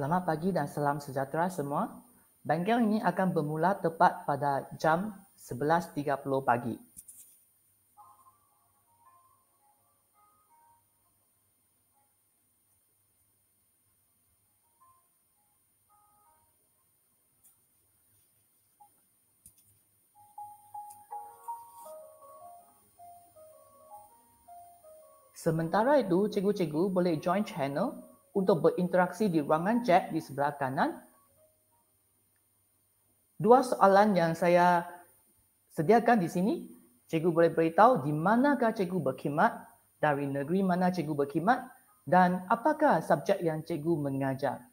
Selamat pagi dan salam sejahtera semua. Bengkel ini akan bermula tepat pada jam 11.30 pagi. Sementara itu, cikgu-cikgu boleh join channel untuk berinteraksi di ruangan chat di sebelah kanan. Dua soalan yang saya sediakan di sini, cikgu boleh beritahu di manakah cikgu berkhidmat, dari negeri mana cikgu berkhidmat dan apakah subjek yang cikgu mengajar.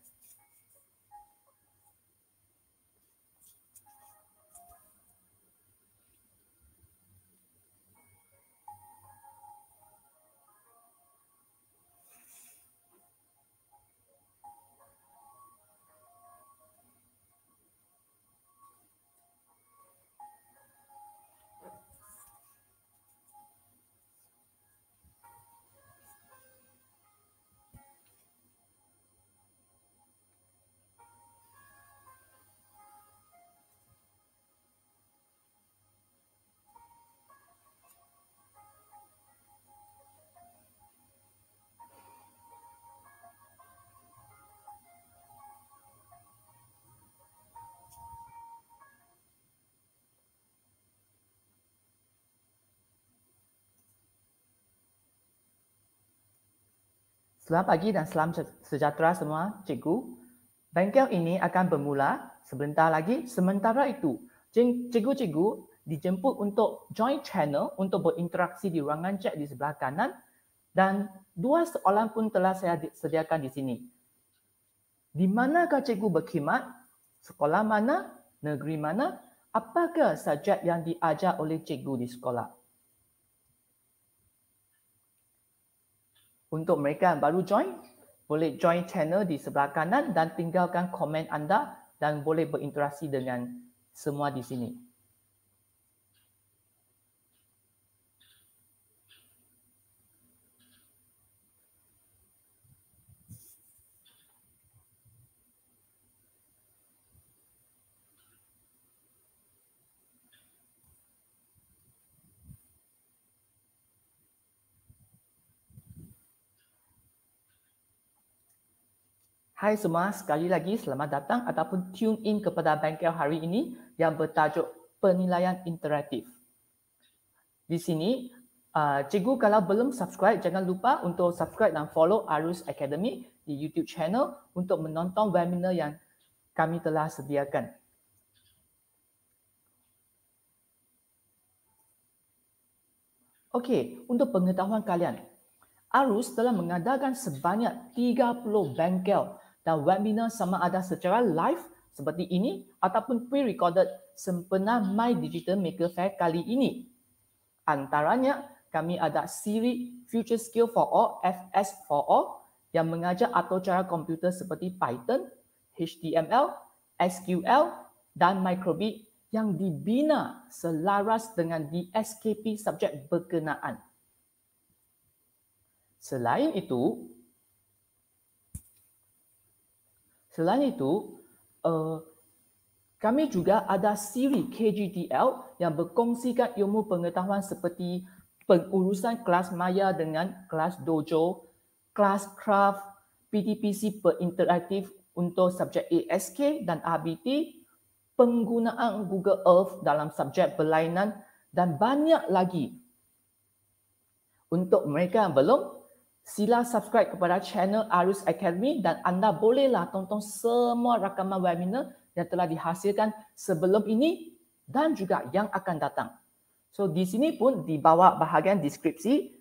Selamat pagi dan selamat sejahtera semua, cikgu. Bengkel ini akan bermula sebentar lagi. Sementara itu, cikgu-cikgu dijemput untuk join channel untuk berinteraksi di ruangan chat di sebelah kanan dan dua soalan pun telah saya sediakan di sini. Di manakah cikgu berkhidmat? Sekolah mana? Negeri mana? Apakah subjek yang diajar oleh cikgu di sekolah? Untuk mereka yang baru join, boleh join channel di sebelah kanan dan tinggalkan komen anda dan boleh berinteraksi dengan semua di sini. Hai semua, sekali lagi selamat datang ataupun tune in kepada bengkel hari ini yang bertajuk penilaian interaktif. Di sini, uh, cikgu kalau belum subscribe, jangan lupa untuk subscribe dan follow Arus Academy di YouTube channel untuk menonton webinar yang kami telah sediakan. Okey, untuk pengetahuan kalian, Arus telah mengadakan sebanyak 30 bengkel dan webinar sama ada secara live seperti ini ataupun pre-recorded sempena My Digital Maker Fair kali ini. Antaranya, kami ada siri Future Skill for All, FS for All yang mengajar atau cara komputer seperti Python, HTML, SQL dan Microbit yang dibina selaras dengan DSKP subjek berkenaan. Selain itu, Selain itu, uh, kami juga ada siri KGDL yang berkongsikan ilmu pengetahuan seperti pengurusan kelas maya dengan kelas dojo, kelas craft, PTPC berinteraktif untuk subjek ASK dan RBT, penggunaan Google Earth dalam subjek berlainan dan banyak lagi. Untuk mereka yang belum, sila subscribe kepada channel Arus Academy dan anda bolehlah tonton semua rakaman webinar yang telah dihasilkan sebelum ini dan juga yang akan datang. So di sini pun di bawah bahagian deskripsi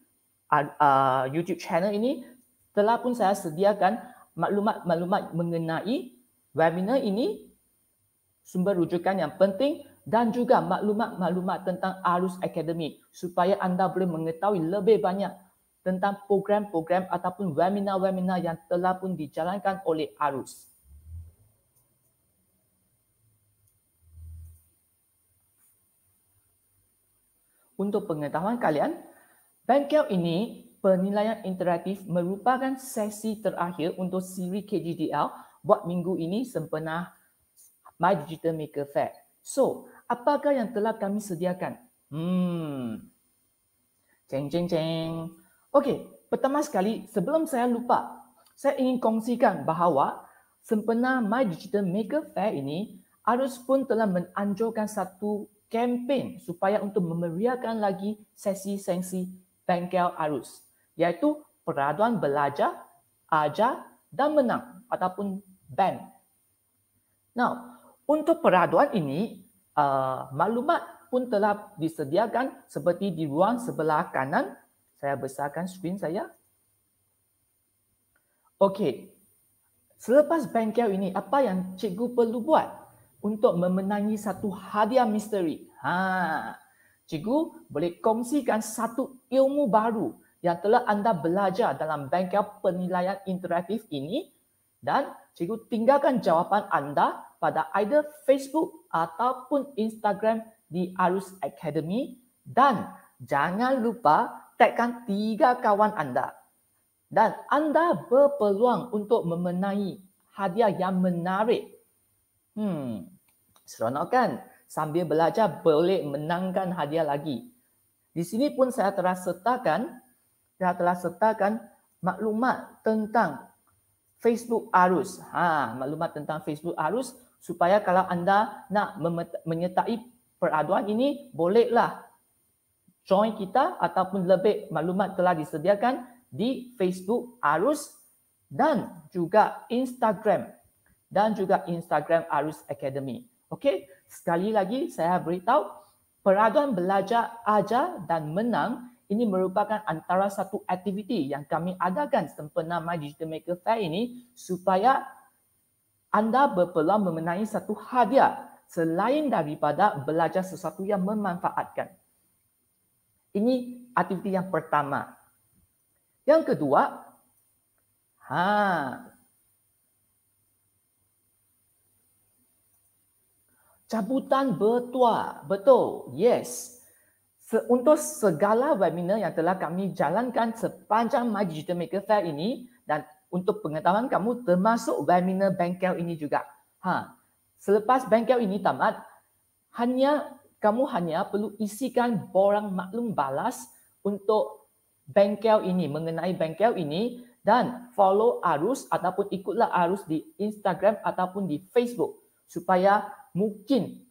uh, uh, YouTube channel ini telah pun saya sediakan maklumat-maklumat mengenai webinar ini, sumber rujukan yang penting dan juga maklumat-maklumat tentang Arus Academy supaya anda boleh mengetahui lebih banyak tentang program-program ataupun webinar-webinar yang telah pun dijalankan oleh Arus. Untuk pengetahuan kalian, bengkel ini penilaian interaktif merupakan sesi terakhir untuk siri KGDL buat minggu ini sempena My Digital Maker Fair. So, apakah yang telah kami sediakan? Hmm. Ceng ceng ceng. Okey, pertama sekali sebelum saya lupa, saya ingin kongsikan bahawa sempena My Digital Maker Fair ini Arus pun telah menganjurkan satu kempen supaya untuk memeriahkan lagi sesi-sesi bengkel Arus iaitu peraduan belajar, ajar dan menang ataupun BEM. Now, untuk peraduan ini, uh, maklumat pun telah disediakan seperti di ruang sebelah kanan saya besarkan skrin saya. Okey. Selepas bengkel ini, apa yang cikgu perlu buat untuk memenangi satu hadiah misteri? Ha. Cikgu boleh kongsikan satu ilmu baru yang telah anda belajar dalam bengkel penilaian interaktif ini dan cikgu tinggalkan jawapan anda pada either Facebook ataupun Instagram di Arus Academy dan jangan lupa tagkan tiga kawan anda dan anda berpeluang untuk memenangi hadiah yang menarik. Hmm, seronok kan? Sambil belajar boleh menangkan hadiah lagi. Di sini pun saya telah sertakan, saya telah sertakan maklumat tentang Facebook Arus. Ha, maklumat tentang Facebook Arus supaya kalau anda nak menyertai peraduan ini bolehlah join kita ataupun lebih maklumat telah disediakan di Facebook Arus dan juga Instagram dan juga Instagram Arus Academy. Okey, sekali lagi saya beritahu peraduan belajar ajar dan menang ini merupakan antara satu aktiviti yang kami adakan sempena My Digital Maker Fair ini supaya anda berpeluang memenangi satu hadiah selain daripada belajar sesuatu yang memanfaatkan. Ini aktiviti yang pertama. Yang kedua, ha. Cabutan bertuah. Betul. Yes. Se- untuk segala webinar yang telah kami jalankan sepanjang My Digital Maker Fair ini dan untuk pengetahuan kamu termasuk webinar bengkel ini juga. Ha. Selepas bengkel ini tamat, hanya kamu hanya perlu isikan borang maklum balas untuk bengkel ini, mengenai bengkel ini dan follow arus ataupun ikutlah arus di Instagram ataupun di Facebook supaya mungkin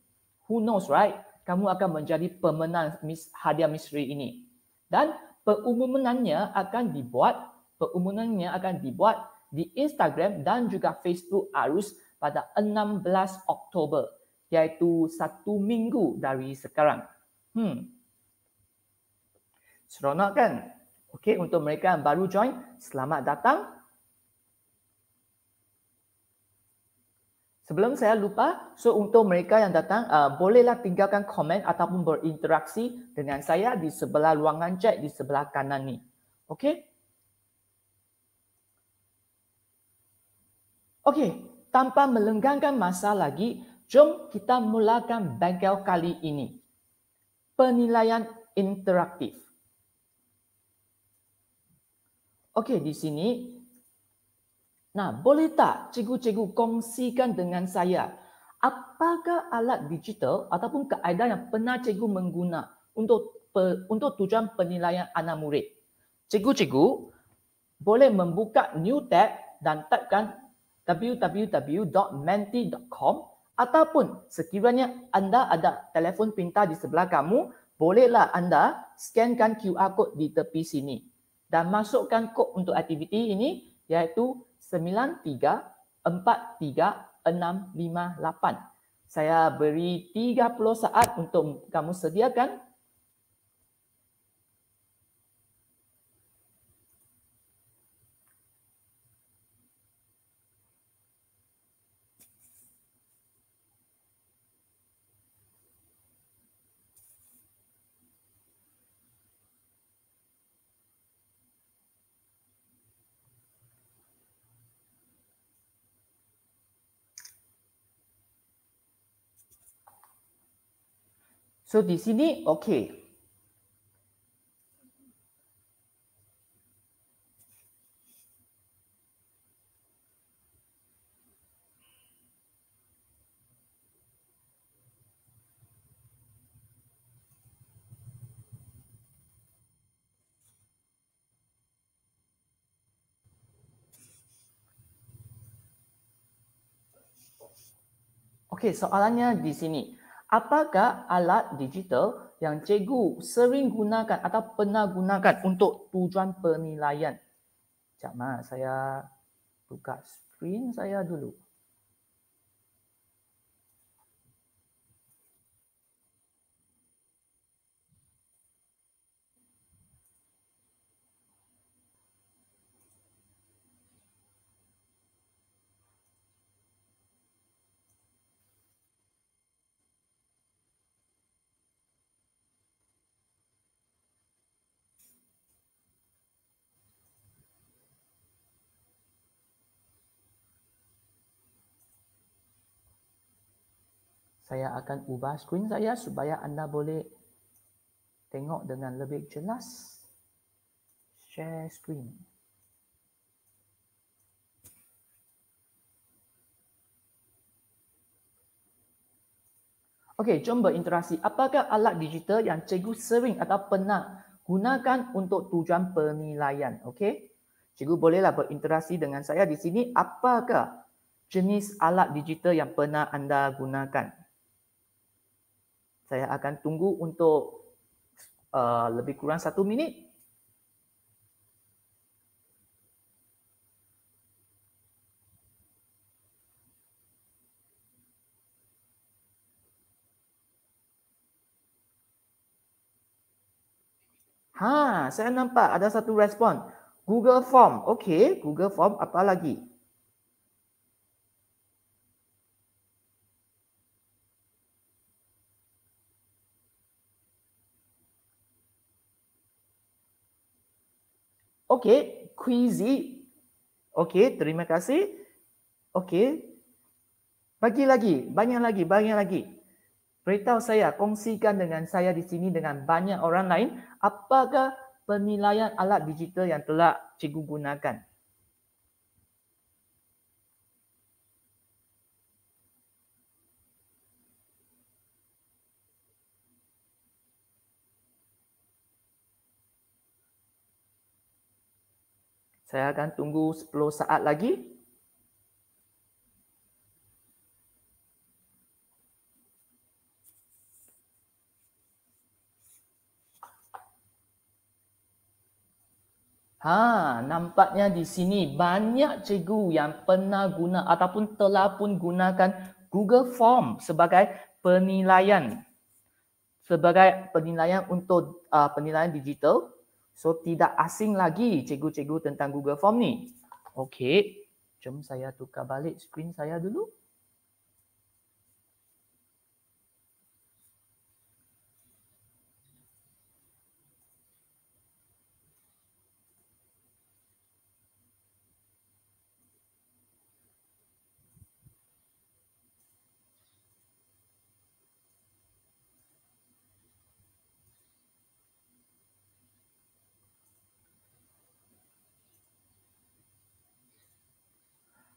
who knows right kamu akan menjadi pemenang hadiah misteri ini dan pengumumannya akan dibuat pengumumannya akan dibuat di Instagram dan juga Facebook arus pada 16 Oktober iaitu satu minggu dari sekarang. Hmm. Seronok kan? Okey, untuk mereka yang baru join, selamat datang. Sebelum saya lupa, so untuk mereka yang datang, uh, bolehlah tinggalkan komen ataupun berinteraksi dengan saya di sebelah ruangan chat di sebelah kanan ni. Okey? Okey, tanpa melenggangkan masa lagi, Jom kita mulakan bengkel kali ini. Penilaian interaktif. Okey, di sini. Nah, boleh tak cikgu-cikgu kongsikan dengan saya apakah alat digital ataupun kaedah yang pernah cikgu menggunakan untuk untuk tujuan penilaian anak murid? Cikgu-cikgu boleh membuka new tab dan tapkan www.menti.com ataupun sekiranya anda ada telefon pintar di sebelah kamu, bolehlah anda scankan QR code di tepi sini dan masukkan kod untuk aktiviti ini iaitu 9343658. Saya beri 30 saat untuk kamu sediakan So di sini okey. Okey, soalannya di sini apakah alat digital yang cikgu sering gunakan atau pernah gunakan untuk tujuan penilaian? Sekejap, saya buka screen saya dulu. saya akan ubah skrin saya supaya anda boleh tengok dengan lebih jelas. Share screen. Okey, jom berinteraksi. Apakah alat digital yang cikgu sering atau pernah gunakan untuk tujuan penilaian? Okey, cikgu bolehlah berinteraksi dengan saya di sini. Apakah jenis alat digital yang pernah anda gunakan? saya akan tunggu untuk uh, lebih kurang satu minit. Ha, saya nampak ada satu respon. Google Form. Okey, Google Form apa lagi? Okey, queasy. Okey, terima kasih. Okey. Bagi lagi, banyak lagi, banyak lagi. Beritahu saya, kongsikan dengan saya di sini dengan banyak orang lain apakah penilaian alat digital yang telah cikgu gunakan. Saya akan tunggu 10 saat lagi. Ha, nampaknya di sini banyak cikgu yang pernah guna ataupun telah pun gunakan Google Form sebagai penilaian sebagai penilaian untuk uh, penilaian digital So tidak asing lagi cikgu-cikgu tentang Google Form ni. Okey. Jom saya tukar balik screen saya dulu.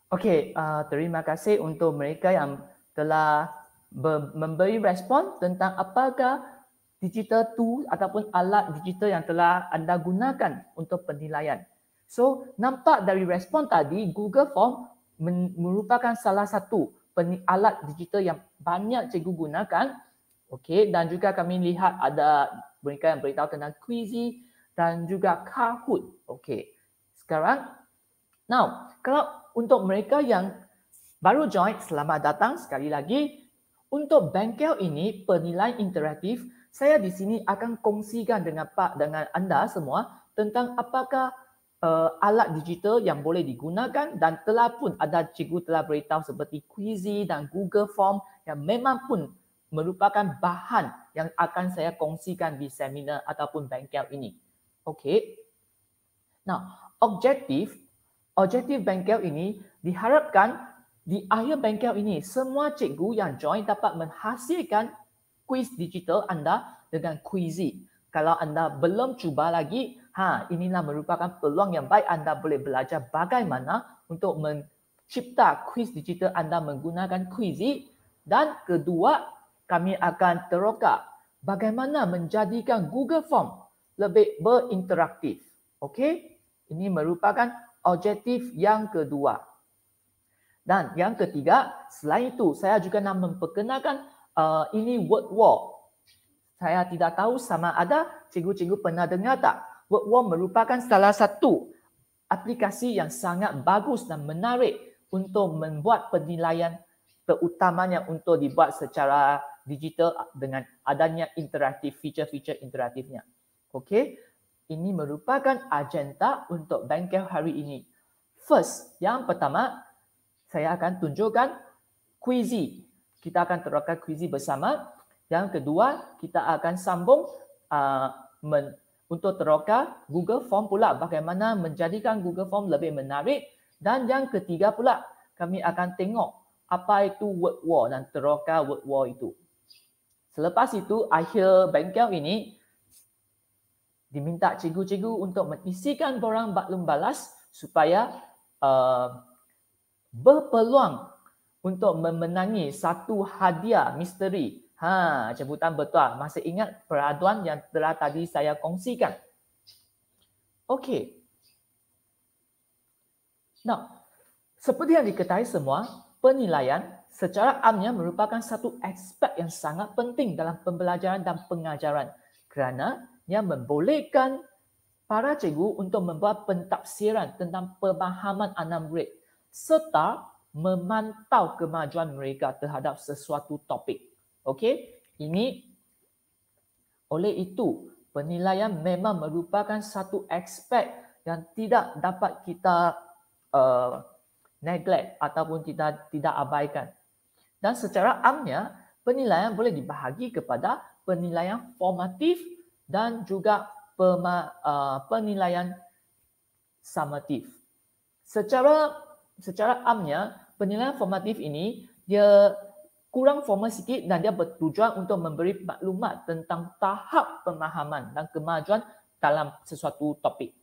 Okey, uh, terima kasih untuk mereka yang telah memberi respon tentang apakah digital tool ataupun alat digital yang telah anda gunakan untuk penilaian. So, nampak dari respon tadi, Google Form merupakan salah satu alat digital yang banyak cikgu gunakan. Okey, dan juga kami lihat ada mereka yang beritahu tentang Quizy dan juga Kahoot. Okey, sekarang Now, kalau untuk mereka yang baru join, selamat datang sekali lagi. Untuk bengkel ini, penilaian interaktif, saya di sini akan kongsikan dengan Pak dengan anda semua tentang apakah uh, alat digital yang boleh digunakan dan telah pun ada cikgu telah beritahu seperti Quizy dan Google Form yang memang pun merupakan bahan yang akan saya kongsikan di seminar ataupun bengkel ini. Okay. Now, objektif objektif bengkel ini diharapkan di akhir bengkel ini semua cikgu yang join dapat menghasilkan kuis digital anda dengan Quizy. Kalau anda belum cuba lagi, ha, inilah merupakan peluang yang baik anda boleh belajar bagaimana untuk mencipta kuis digital anda menggunakan Quizy. Dan kedua, kami akan teroka bagaimana menjadikan Google Form lebih berinteraktif. Okey, ini merupakan objektif yang kedua. Dan yang ketiga, selain itu saya juga nak memperkenalkan uh, ini word war. Saya tidak tahu sama ada cikgu-cikgu pernah dengar tak. Word war merupakan salah satu aplikasi yang sangat bagus dan menarik untuk membuat penilaian terutamanya untuk dibuat secara digital dengan adanya interaktif, feature-feature interaktifnya. Okey ini merupakan agenda untuk bengkel hari ini. First, yang pertama, saya akan tunjukkan kuisi. Kita akan terapkan kuisi bersama. Yang kedua, kita akan sambung uh, men, untuk teroka Google Form pula bagaimana menjadikan Google Form lebih menarik. Dan yang ketiga pula, kami akan tengok apa itu word wall dan teroka word wall itu. Selepas itu, akhir bengkel ini, diminta cikgu-cikgu untuk mengisikan borang baklum balas supaya uh, berpeluang untuk memenangi satu hadiah misteri. Ha, cebutan betul. Lah. Masih ingat peraduan yang telah tadi saya kongsikan. Okey. Nah, seperti yang diketahui semua, penilaian secara amnya merupakan satu aspek yang sangat penting dalam pembelajaran dan pengajaran kerana yang membolehkan para cikgu untuk membuat pentafsiran tentang pemahaman anak murid serta memantau kemajuan mereka terhadap sesuatu topik. Okey, ini oleh itu penilaian memang merupakan satu aspek yang tidak dapat kita uh, neglect ataupun kita tidak abaikan. Dan secara amnya penilaian boleh dibahagi kepada penilaian formatif dan juga pema, uh, penilaian summatif. Secara secara amnya, penilaian formatif ini dia kurang formal sikit dan dia bertujuan untuk memberi maklumat tentang tahap pemahaman dan kemajuan dalam sesuatu topik.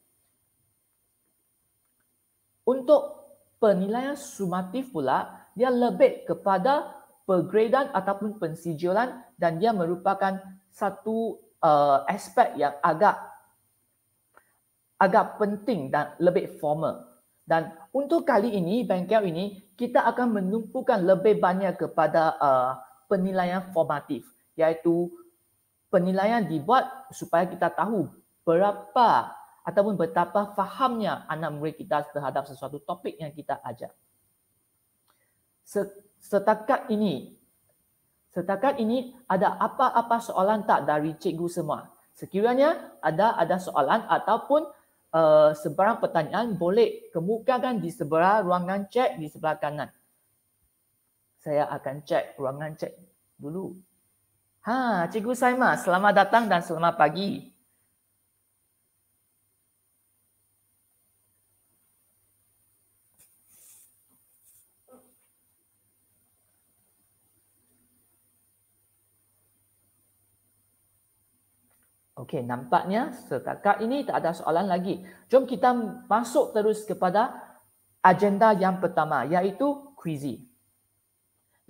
Untuk penilaian sumatif pula, dia lebih kepada pergradean ataupun pensijilan dan dia merupakan satu uh, aspek yang agak agak penting dan lebih formal. Dan untuk kali ini, bengkel ini, kita akan menumpukan lebih banyak kepada uh, penilaian formatif, iaitu penilaian dibuat supaya kita tahu berapa ataupun betapa fahamnya anak murid kita terhadap sesuatu topik yang kita ajar. Setakat ini, Setakat ini ada apa-apa soalan tak dari cikgu semua? Sekiranya ada ada soalan ataupun uh, sebarang pertanyaan boleh kemukakan di sebelah ruangan cek di sebelah kanan. Saya akan cek ruangan cek dulu. Ha, Cikgu Saima, selamat datang dan selamat pagi. Okey, nampaknya setakat ini tak ada soalan lagi. Jom kita masuk terus kepada agenda yang pertama iaitu kuisi.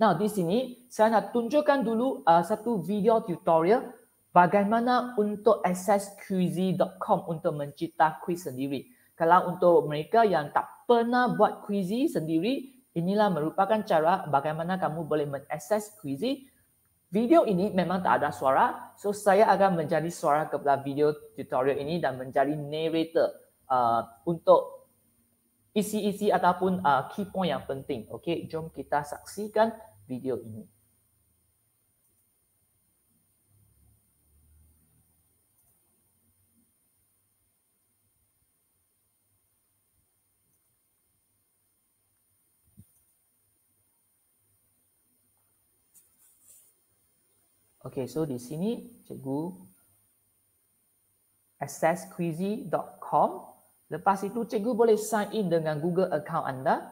Nah, di sini saya nak tunjukkan dulu uh, satu video tutorial bagaimana untuk access kuisi.com untuk mencipta kuis sendiri. Kalau untuk mereka yang tak pernah buat kuisi sendiri, inilah merupakan cara bagaimana kamu boleh mengakses kuisi. Video ini memang tak ada suara, so saya akan menjadi suara kepada video tutorial ini dan menjadi narrator uh, untuk isi-isi ataupun uh, key point yang penting. Okay, jom kita saksikan video ini. Okay, so di sini cikgu accessquizy.com. Lepas itu cikgu boleh sign in dengan Google account anda.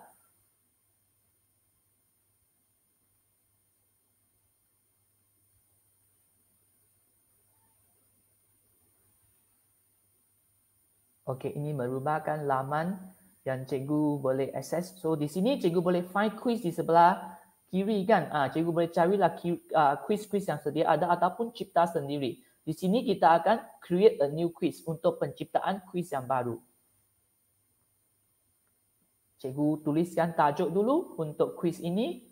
Okay, ini merupakan laman yang cikgu boleh access. So di sini cikgu boleh find quiz di sebelah kiri kan ah cikgu boleh carilah quiz-quiz ah, yang sedia ada ataupun cipta sendiri. Di sini kita akan create a new quiz untuk penciptaan quiz yang baru. Cikgu tuliskan tajuk dulu untuk quiz ini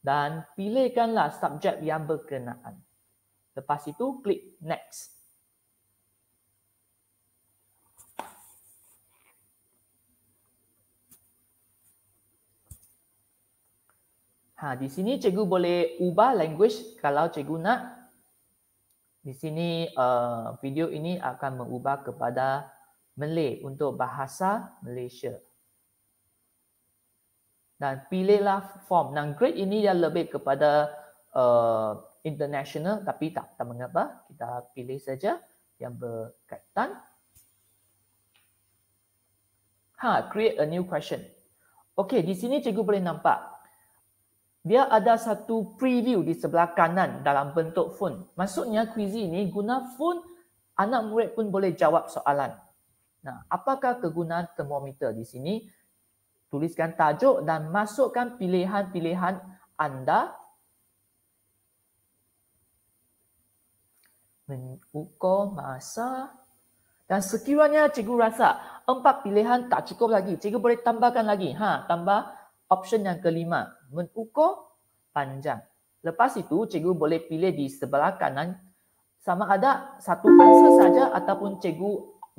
dan pilihkanlah subjek yang berkenaan. Lepas itu klik next. Ha, di sini cikgu boleh ubah language kalau cikgu nak. Di sini uh, video ini akan mengubah kepada Malay untuk bahasa Malaysia. Dan pilihlah form. Dan grade ini yang lebih kepada uh, international tapi tak, tak mengapa. Kita pilih saja yang berkaitan. Ha, create a new question. Okey, di sini cikgu boleh nampak dia ada satu preview di sebelah kanan dalam bentuk phone. Maksudnya kuizi ini guna phone, anak murid pun boleh jawab soalan. Nah, apakah kegunaan termometer di sini? Tuliskan tajuk dan masukkan pilihan-pilihan anda. Mengukur masa. Dan sekiranya cikgu rasa empat pilihan tak cukup lagi, cikgu boleh tambahkan lagi. Ha, tambah option yang kelima mengukur panjang. Lepas itu, cikgu boleh pilih di sebelah kanan sama ada satu pensel saja ataupun cikgu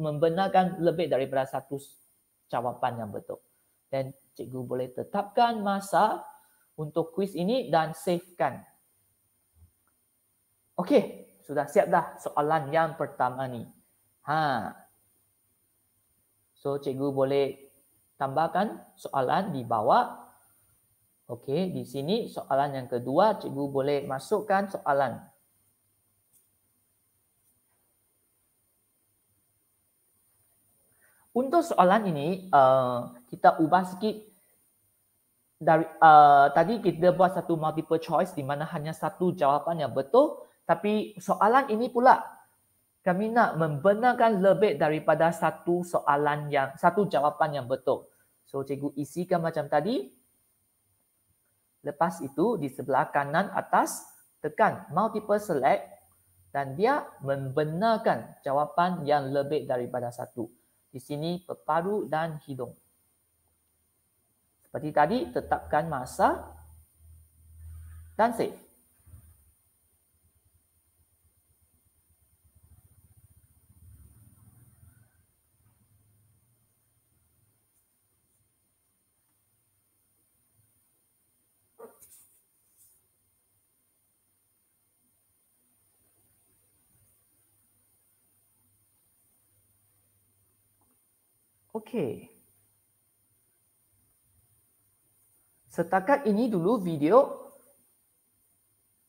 membenarkan lebih daripada satu jawapan yang betul. Dan cikgu boleh tetapkan masa untuk kuis ini dan savekan. Okey, sudah siap dah soalan yang pertama ni. Ha. So cikgu boleh tambahkan soalan di bawah. Okey, di sini soalan yang kedua, cikgu boleh masukkan soalan. Untuk soalan ini, uh, kita ubah sikit. Dari, uh, tadi kita buat satu multiple choice di mana hanya satu jawapan yang betul. Tapi soalan ini pula, kami nak membenarkan lebih daripada satu soalan yang satu jawapan yang betul. So, cikgu isikan macam tadi. Lepas itu di sebelah kanan atas tekan multiple select dan dia membenarkan jawapan yang lebih daripada satu. Di sini peparu dan hidung. Seperti tadi tetapkan masa dan save. Okey. Setakat ini dulu video.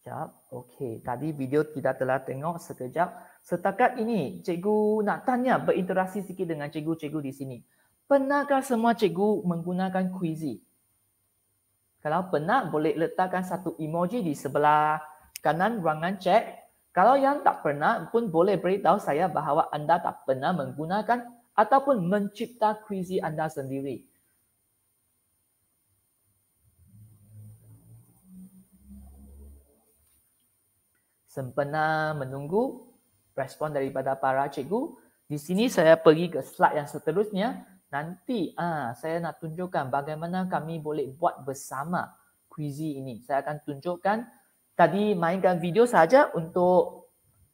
Sekejap. Okey. Tadi video kita telah tengok sekejap. Setakat ini, cikgu nak tanya berinteraksi sikit dengan cikgu-cikgu di sini. Pernahkah semua cikgu menggunakan kuisi? Kalau pernah, boleh letakkan satu emoji di sebelah kanan ruangan cek. Kalau yang tak pernah pun boleh beritahu saya bahawa anda tak pernah menggunakan ataupun mencipta kuisi anda sendiri. Sempena menunggu respon daripada para cikgu, di sini saya pergi ke slide yang seterusnya. Nanti ah saya nak tunjukkan bagaimana kami boleh buat bersama kuisi ini. Saya akan tunjukkan tadi mainkan video saja untuk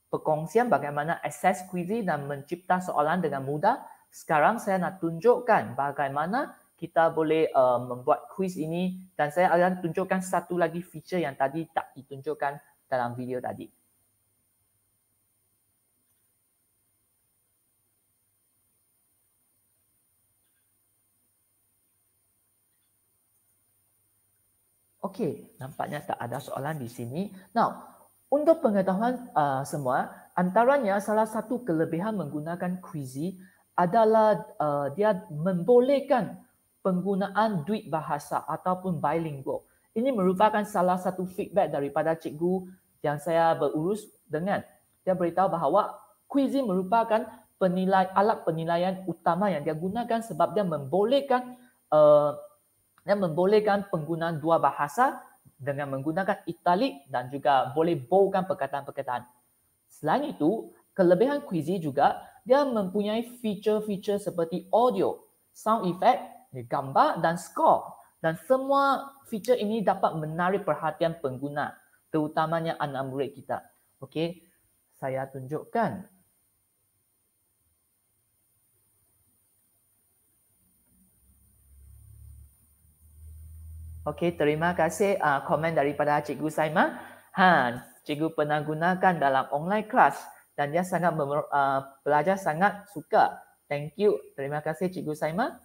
perkongsian bagaimana akses kuizi dan mencipta soalan dengan mudah. Sekarang saya nak tunjukkan bagaimana kita boleh uh, membuat kuis ini dan saya akan tunjukkan satu lagi feature yang tadi tak ditunjukkan dalam video tadi. Okey, nampaknya tak ada soalan di sini. Now, untuk pengetahuan uh, semua, antaranya salah satu kelebihan menggunakan Quizy adalah uh, dia membolehkan penggunaan duit bahasa ataupun bilingual. Ini merupakan salah satu feedback daripada cikgu yang saya berurus dengan. Dia beritahu bahawa Quizy merupakan penilai alat penilaian utama yang dia gunakan sebab dia membolehkan uh, dia membolehkan penggunaan dua bahasa dengan menggunakan italik dan juga boleh bolehkan perkataan-perkataan. Selain itu, kelebihan Quizy juga dia mempunyai feature-feature seperti audio, sound effect, gambar dan score dan semua feature ini dapat menarik perhatian pengguna terutamanya anak murid kita. Okey, saya tunjukkan Okey, terima kasih uh, komen daripada Cikgu Saima. Ha, Cikgu pernah gunakan dalam online class dan dia sangat uh, ah, belajar sangat suka. Thank you. Terima kasih Cikgu Saima.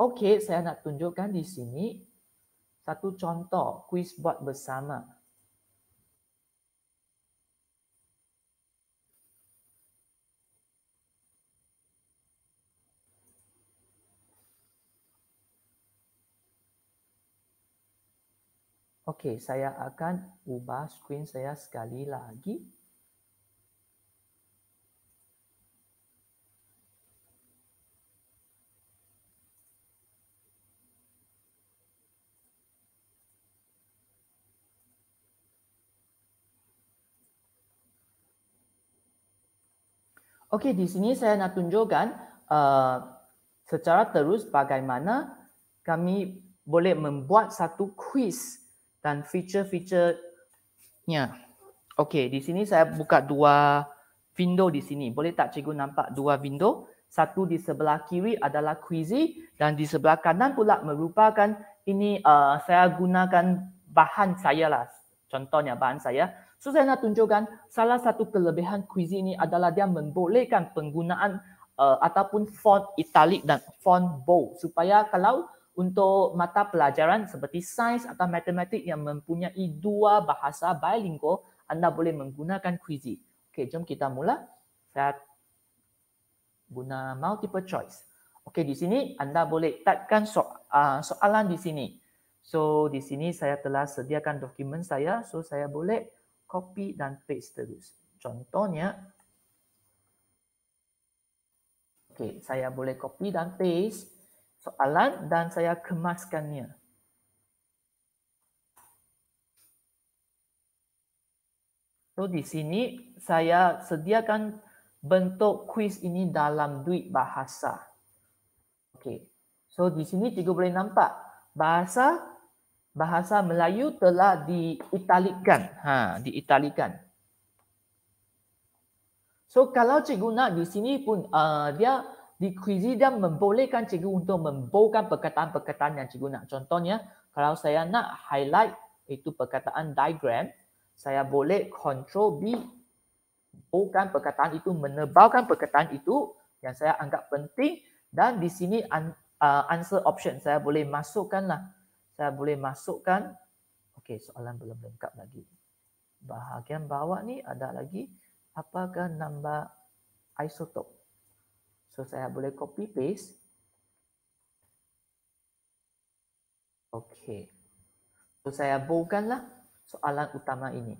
Okey, saya nak tunjukkan di sini satu contoh quiz buat bersama. Okey, saya akan ubah skrin saya sekali lagi. Okey, di sini saya nak tunjukkan uh, secara terus bagaimana kami boleh membuat satu kuis dan feature-feature nya. Okey, di sini saya buka dua window di sini. Boleh tak cikgu nampak dua window? Satu di sebelah kiri adalah kuisi dan di sebelah kanan pula merupakan ini uh, saya gunakan bahan saya lah. Contohnya bahan saya. So saya nak tunjukkan salah satu kelebihan kuisi ini adalah dia membolehkan penggunaan uh, ataupun font italic dan font bold supaya kalau untuk mata pelajaran seperti sains atau matematik yang mempunyai dua bahasa bilingual, anda boleh menggunakan kuisi. Okey, jom kita mula. Saya guna multiple choice. Okey, di sini anda boleh tekan so, uh, soalan di sini. So, di sini saya telah sediakan dokumen saya. So, saya boleh copy dan paste terus. Contohnya, okay, saya boleh copy dan paste soalan dan saya kemaskannya. So di sini saya sediakan bentuk kuis ini dalam duit bahasa. Okey. So di sini cikgu boleh nampak bahasa bahasa Melayu telah diitalikan. Ha, diitalikan. So kalau cikgu nak di sini pun uh, dia di kuisi dan membolehkan cikgu untuk membolehkan perkataan-perkataan yang cikgu nak. Contohnya, kalau saya nak highlight itu perkataan diagram, saya boleh control B, bukan perkataan itu, menebalkan perkataan itu yang saya anggap penting dan di sini uh, answer option saya boleh masukkan lah, Saya boleh masukkan, okey soalan belum lengkap lagi. Bahagian bawah ni ada lagi, apakah nombor isotop? So saya boleh copy paste. Okay. So saya bukanlah soalan utama ini.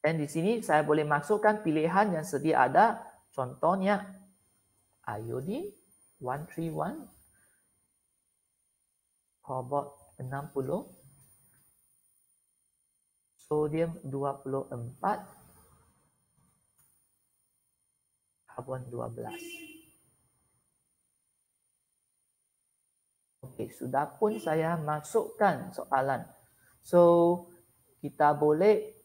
Dan di sini saya boleh masukkan pilihan yang sedia ada. Contohnya iodine 131, cobalt 60, sodium 24, carbon 12. Okay, sudah pun saya masukkan soalan. So kita boleh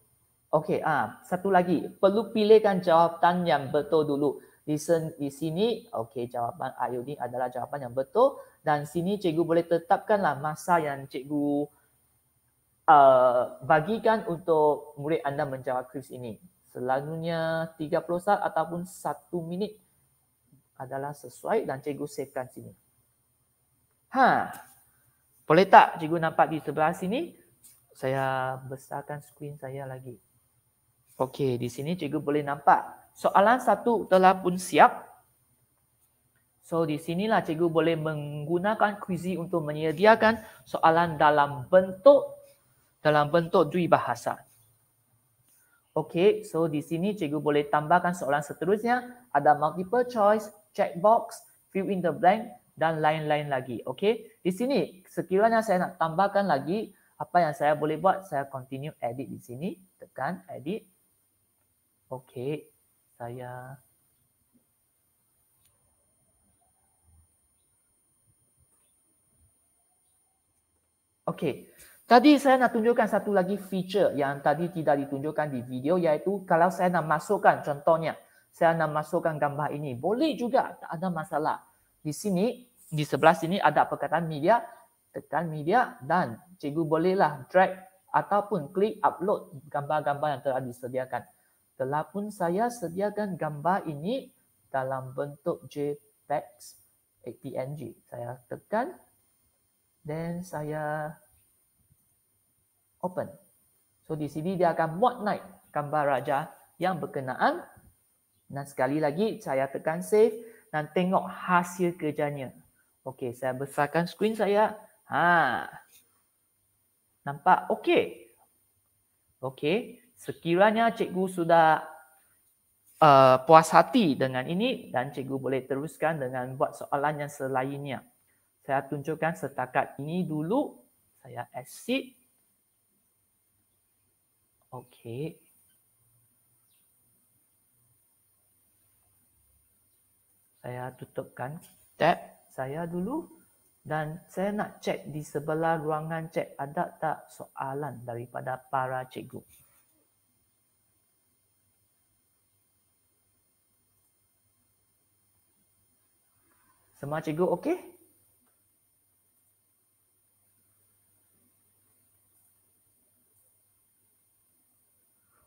okay, ah satu lagi perlu pilihkan jawapan yang betul dulu. Listen di sini, okay, jawapan ayu ini adalah jawapan yang betul dan sini cikgu boleh tetapkanlah masa yang cikgu uh, bagikan untuk murid anda menjawab kuis ini. Selalunya 30 saat ataupun 1 minit adalah sesuai dan cikgu savekan sini. Ha. Boleh tak cikgu nampak di sebelah sini? Saya besarkan skrin saya lagi. Okey, di sini cikgu boleh nampak. Soalan satu telah pun siap. So, di sinilah cikgu boleh menggunakan kuisi untuk menyediakan soalan dalam bentuk dalam bentuk dui bahasa. Okey, so di sini cikgu boleh tambahkan soalan seterusnya. Ada multiple choice, checkbox, fill in the blank, dan lain-lain lagi. Okey, di sini sekiranya saya nak tambahkan lagi apa yang saya boleh buat, saya continue edit di sini. Tekan edit. Okey, saya Okey. Tadi saya nak tunjukkan satu lagi feature yang tadi tidak ditunjukkan di video iaitu kalau saya nak masukkan contohnya, saya nak masukkan gambar ini. Boleh juga, tak ada masalah di sini di sebelah sini ada perkataan media tekan media dan cikgu bolehlah drag ataupun klik upload gambar-gambar yang telah disediakan. Telah pun saya sediakan gambar ini dalam bentuk JPEG PNG. Saya tekan dan saya open. So di sini dia akan muat naik gambar raja yang berkenaan. Dan sekali lagi saya tekan save dan tengok hasil kerjanya. Okey, saya besarkan skrin saya. Ha. Nampak? Okey. Okey, sekiranya cikgu sudah uh, puas hati dengan ini dan cikgu boleh teruskan dengan buat soalan yang selainnya. Saya tunjukkan setakat ini dulu. Saya exit. Okey. saya tutupkan tab saya dulu dan saya nak cek di sebelah ruangan cek ada tak soalan daripada para cikgu. Semua cikgu okey?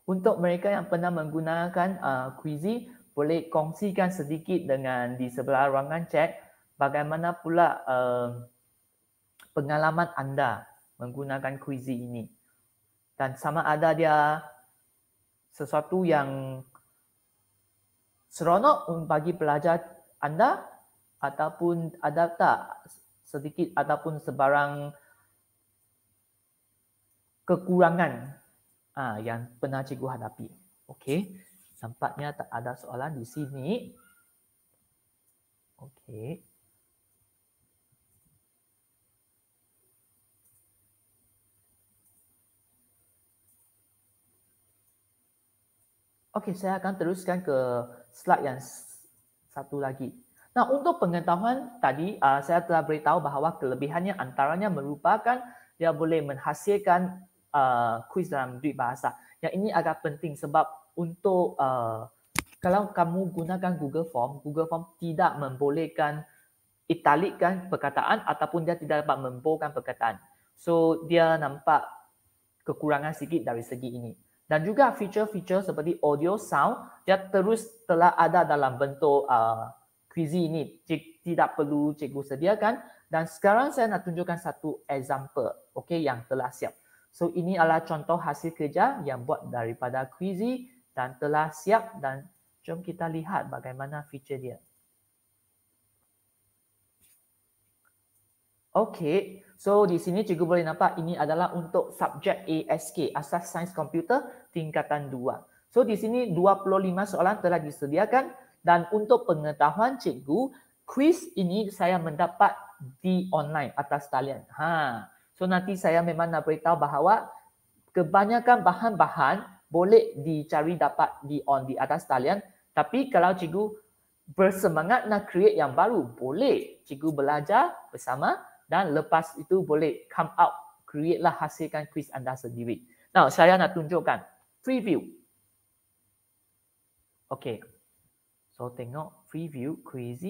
Untuk mereka yang pernah menggunakan uh, Quizy, boleh kongsikan sedikit dengan di sebelah ruangan chat bagaimana pula uh, pengalaman anda menggunakan kuisi ini dan sama ada dia sesuatu yang seronok bagi pelajar anda ataupun ada tak sedikit ataupun sebarang kekurangan uh, yang pernah cikgu hadapi. Okay sempatnya tak ada soalan di sini. Okey. Okey, saya akan teruskan ke slide yang satu lagi. Nah, untuk pengetahuan tadi ah, saya telah beritahu bahawa kelebihannya antaranya merupakan dia boleh menghasilkan uh, kuis dalam duit bahasa. Yang ini agak penting sebab untuk uh, kalau kamu gunakan Google Form, Google Form tidak membolehkan italikkan perkataan ataupun dia tidak dapat membolehkan perkataan. So dia nampak kekurangan sikit dari segi ini. Dan juga feature-feature seperti audio sound dia terus telah ada dalam bentuk uh, quiz ini. Cik, tidak perlu cikgu sediakan. Dan sekarang saya nak tunjukkan satu example okay, yang telah siap. So ini adalah contoh hasil kerja yang buat daripada quizy dan telah siap dan jom kita lihat bagaimana feature dia. Okay, so di sini juga boleh nampak ini adalah untuk subjek ASK, Asas Sains Komputer Tingkatan 2. So di sini 25 soalan telah disediakan dan untuk pengetahuan cikgu, quiz ini saya mendapat di online atas talian. Ha. So nanti saya memang nak beritahu bahawa kebanyakan bahan-bahan boleh dicari dapat di on di atas talian tapi kalau cikgu bersemangat nak create yang baru boleh cikgu belajar bersama dan lepas itu boleh come out create lah hasilkan quiz anda sendiri now saya nak tunjukkan preview Okay, so tengok preview quiz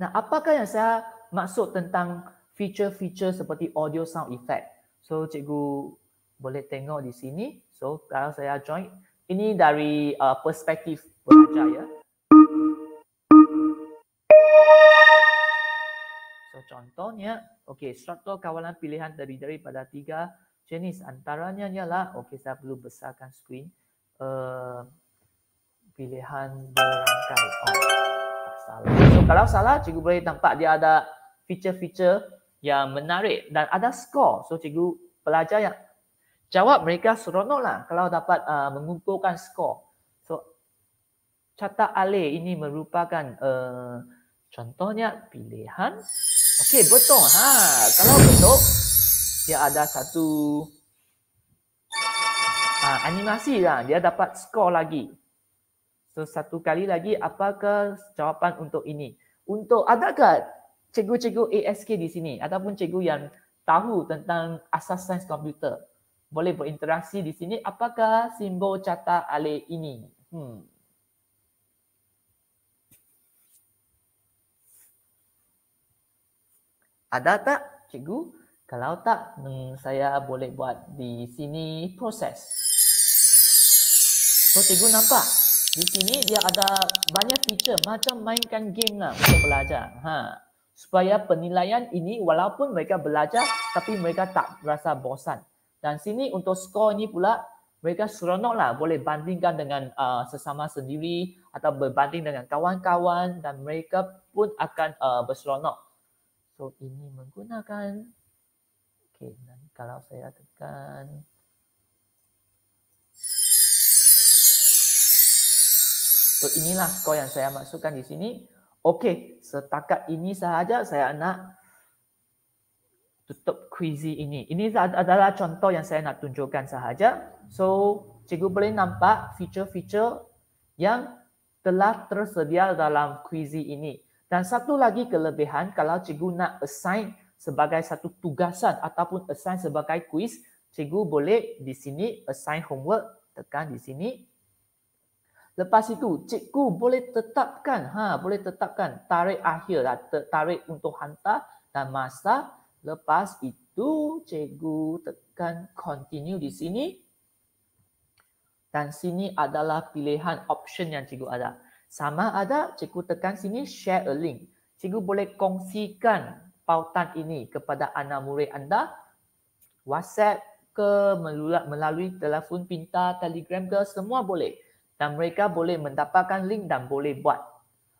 nah apakah yang saya maksud tentang feature-feature seperti audio sound effect so cikgu boleh tengok di sini. So kalau saya join, ini dari uh, perspektif pelajar ya. So contohnya, okay, struktur kawalan pilihan terdiri daripada tiga jenis. Antaranya ialah, okay, saya perlu besarkan skrin. Uh, pilihan berangkai. Oh, salah. So kalau salah, cikgu boleh nampak dia ada feature-feature yang menarik dan ada skor. So cikgu pelajar yang jawab mereka seronok lah kalau dapat uh, mengumpulkan skor. So, carta ale ini merupakan uh, contohnya pilihan. Okey, betul. Ha, kalau betul, dia ada satu uh, animasi lah. Dia dapat skor lagi. So, satu kali lagi, apakah jawapan untuk ini? Untuk adakah cikgu-cikgu ASK di sini ataupun cikgu yang tahu tentang asas sains komputer? boleh berinteraksi di sini apakah simbol carta ale ini hmm ada tak cikgu kalau tak hmm, saya boleh buat di sini proses so cikgu nampak di sini dia ada banyak feature macam mainkan game lah untuk belajar ha supaya penilaian ini walaupun mereka belajar tapi mereka tak rasa bosan dan sini untuk skor ini pula, mereka seronok lah boleh bandingkan dengan uh, sesama sendiri atau berbanding dengan kawan-kawan dan mereka pun akan uh, berseronok. So ini menggunakan. Okay, dan kalau saya tekan. So inilah skor yang saya masukkan di sini. Okay, setakat ini sahaja saya nak tutup kuisi ini. Ini adalah contoh yang saya nak tunjukkan sahaja. So, cikgu boleh nampak feature-feature yang telah tersedia dalam kuisi ini. Dan satu lagi kelebihan kalau cikgu nak assign sebagai satu tugasan ataupun assign sebagai kuis, cikgu boleh di sini assign homework, tekan di sini. Lepas itu, cikgu boleh tetapkan, ha, boleh tetapkan tarikh akhir, lah, tarikh untuk hantar dan masa Lepas itu cikgu tekan continue di sini. Dan sini adalah pilihan option yang cikgu ada. Sama ada cikgu tekan sini share a link. Cikgu boleh kongsikan pautan ini kepada anak murid anda. WhatsApp ke melalui telefon pintar, telegram ke semua boleh. Dan mereka boleh mendapatkan link dan boleh buat.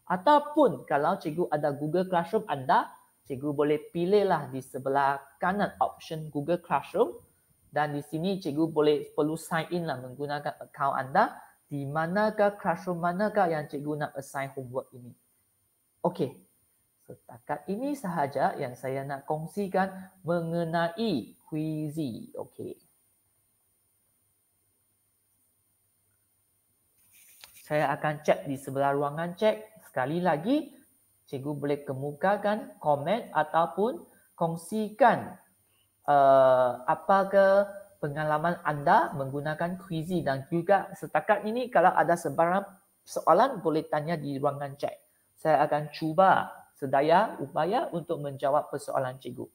Ataupun kalau cikgu ada Google Classroom anda, cikgu boleh pilihlah di sebelah kanan option Google Classroom dan di sini cikgu boleh perlu sign in lah menggunakan account anda di manakah classroom manakah yang cikgu nak assign homework ini. Okey. Setakat ini sahaja yang saya nak kongsikan mengenai Quizy. Okey. Saya akan cek di sebelah ruangan cek sekali lagi cikgu boleh kemukakan komen ataupun kongsikan uh, apa ke pengalaman anda menggunakan kuisi dan juga setakat ini kalau ada sebarang soalan boleh tanya di ruangan chat. Saya akan cuba sedaya upaya untuk menjawab persoalan cikgu.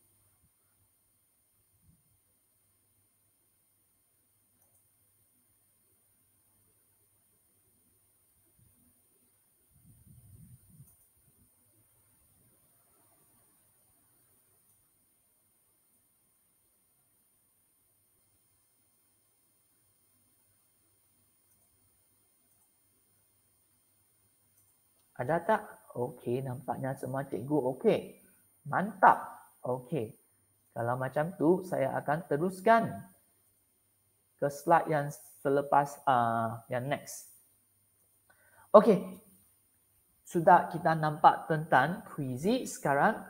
Ada tak? Okey, nampaknya semua cikgu okey. Mantap. Okey. Kalau macam tu, saya akan teruskan ke slide yang selepas uh, yang next. Okey. Sudah kita nampak tentang kuisi sekarang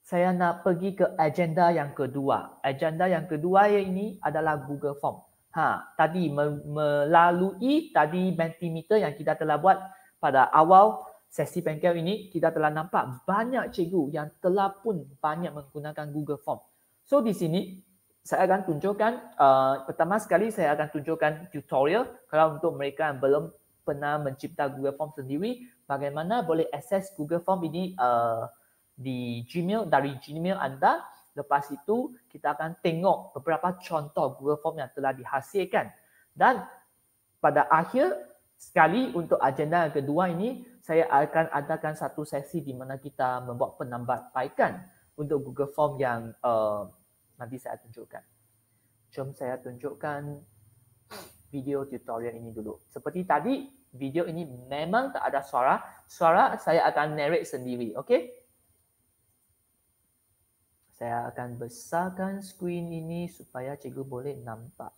saya nak pergi ke agenda yang kedua. Agenda yang kedua ini adalah Google Form. Ha, tadi melalui tadi Mentimeter yang kita telah buat pada awal sesi bengkel ini kita telah nampak banyak cikgu yang telah pun banyak menggunakan Google Form. So di sini saya akan tunjukkan uh, pertama sekali saya akan tunjukkan tutorial kalau untuk mereka yang belum pernah mencipta Google Form sendiri bagaimana boleh akses Google Form ini uh, di Gmail dari Gmail anda. Lepas itu kita akan tengok beberapa contoh Google Form yang telah dihasilkan dan pada akhir sekali untuk agenda kedua ini saya akan adakan satu sesi di mana kita membuat penambahbaikan untuk Google Form yang uh, nanti saya tunjukkan. Jom saya tunjukkan video tutorial ini dulu. Seperti tadi, video ini memang tak ada suara. Suara saya akan narrate sendiri, okey? Saya akan besarkan skrin ini supaya cikgu boleh nampak.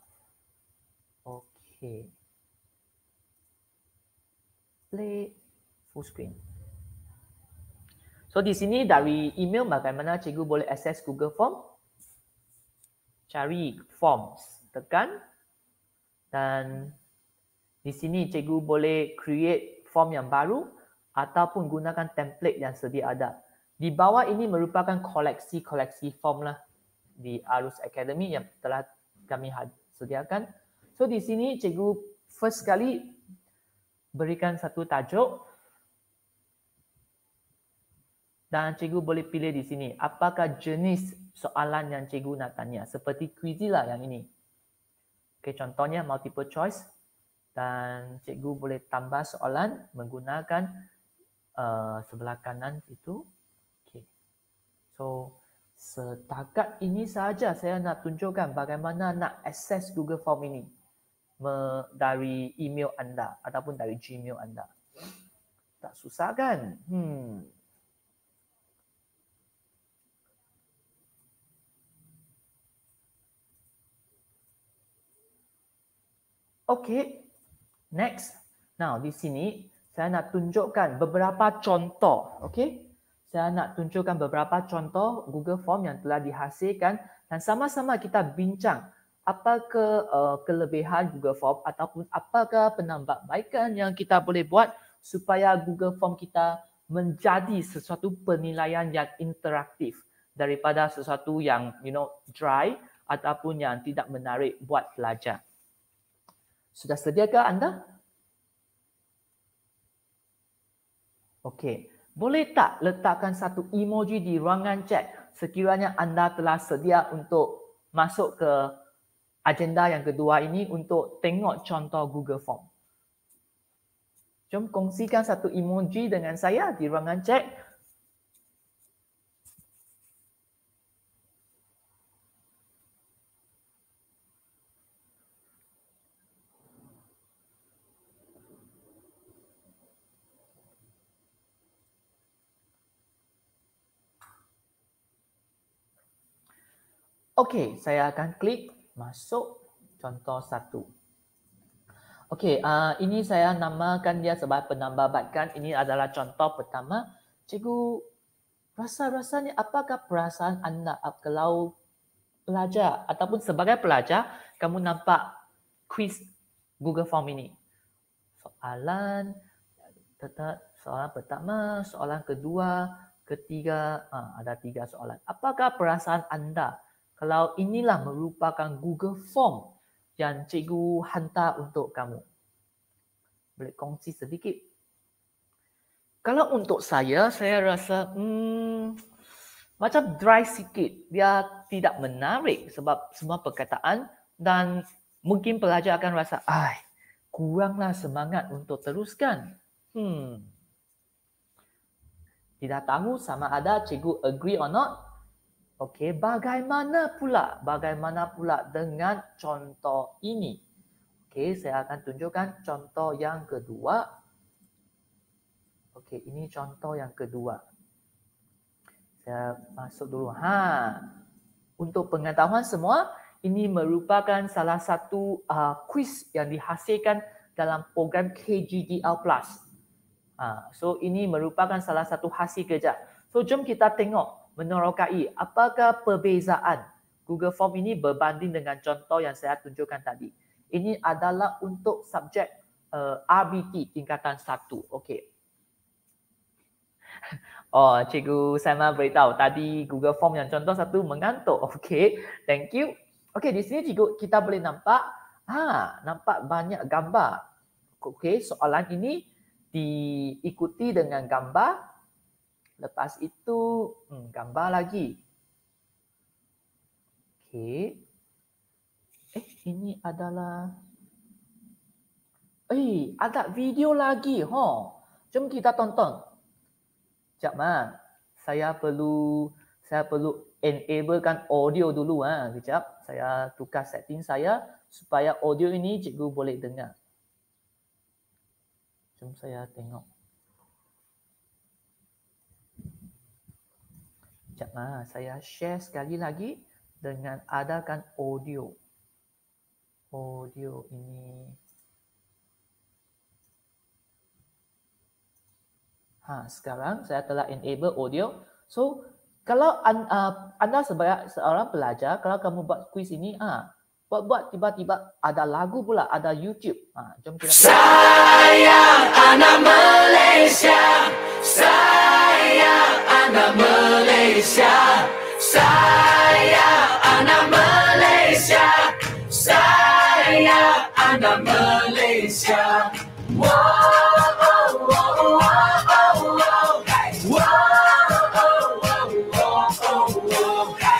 Okey. Play full screen. So di sini dari email bagaimana cikgu boleh access Google Form? Cari forms, tekan dan di sini cikgu boleh create form yang baru ataupun gunakan template yang sedia ada. Di bawah ini merupakan koleksi-koleksi form lah di Arus Academy yang telah kami sediakan. So di sini cikgu first kali berikan satu tajuk dan cikgu boleh pilih di sini apakah jenis soalan yang cikgu nak tanya seperti quiz lah yang ini. Okay contohnya multiple choice dan cikgu boleh tambah soalan menggunakan uh, sebelah kanan itu. Okay. So setakat ini saja saya nak tunjukkan bagaimana nak access Google Form ini dari email anda ataupun dari Gmail anda. Tak susah kan? Hmm. Okay, next. Now, di sini saya nak tunjukkan beberapa contoh. Okay, saya nak tunjukkan beberapa contoh Google Form yang telah dihasilkan dan sama-sama kita bincang apa ke uh, eh, kelebihan Google Form ataupun apa ke penambahbaikan yang kita boleh buat supaya Google Form kita menjadi sesuatu penilaian yang interaktif daripada sesuatu yang you know dry ataupun yang tidak menarik buat pelajar. Sudah sediakah anda? Okey. Boleh tak letakkan satu emoji di ruangan chat sekiranya anda telah sedia untuk masuk ke agenda yang kedua ini untuk tengok contoh Google Form. Jom kongsikan satu emoji dengan saya di ruangan chat. Okey, saya akan klik masuk contoh satu. Okey, uh, ini saya namakan dia sebagai penambahbatkan. Ini adalah contoh pertama. Cikgu, rasa-rasanya apakah perasaan anda kalau pelajar ataupun sebagai pelajar kamu nampak quiz Google Form ini? Soalan, tetap soalan pertama, soalan kedua, ketiga, uh, ada tiga soalan. Apakah perasaan anda? kalau inilah merupakan Google Form yang cikgu hantar untuk kamu. Boleh kongsi sedikit. Kalau untuk saya, saya rasa hmm, macam dry sikit. Dia tidak menarik sebab semua perkataan dan mungkin pelajar akan rasa ai kuranglah semangat untuk teruskan. Hmm. Tidak tahu sama ada cikgu agree or not. Okey, bagaimana pula? Bagaimana pula dengan contoh ini? Okey, saya akan tunjukkan contoh yang kedua. Okey, ini contoh yang kedua. Saya masuk dulu. Ha. Untuk pengetahuan semua, ini merupakan salah satu uh, quiz yang dihasilkan dalam program KGDL Plus. Uh, so ini merupakan salah satu hasil kerja. So jom kita tengok menerokai apakah perbezaan Google Form ini berbanding dengan contoh yang saya tunjukkan tadi. Ini adalah untuk subjek uh, eh, RBT tingkatan 1. okay? Oh, Cikgu Sama beritahu tadi Google Form yang contoh satu mengantuk. okay? thank you. Okay, di sini Cikgu kita boleh nampak ha, nampak banyak gambar. Okay, soalan ini diikuti dengan gambar Lepas itu, hmm, gambar lagi. Okey. Eh, ini adalah... Eh, ada video lagi. Ho. Jom kita tonton. Sekejap, Ma. Saya perlu saya perlu enablekan audio dulu. Ha. Sekejap, saya tukar setting saya supaya audio ini cikgu boleh dengar. Jom saya tengok. Sekejap lah. Saya share sekali lagi dengan adakan audio. Audio ini. Ha, sekarang saya telah enable audio. So, kalau an, uh, anda sebagai seorang pelajar, kalau kamu buat quiz ini, ha, ah, buat-buat tiba-tiba ada lagu pula, ada YouTube. Ha, jom kita... Sayang anak Malaysia, sayang anak Malaysia Saya anak Malaysia Saya anak Malaysia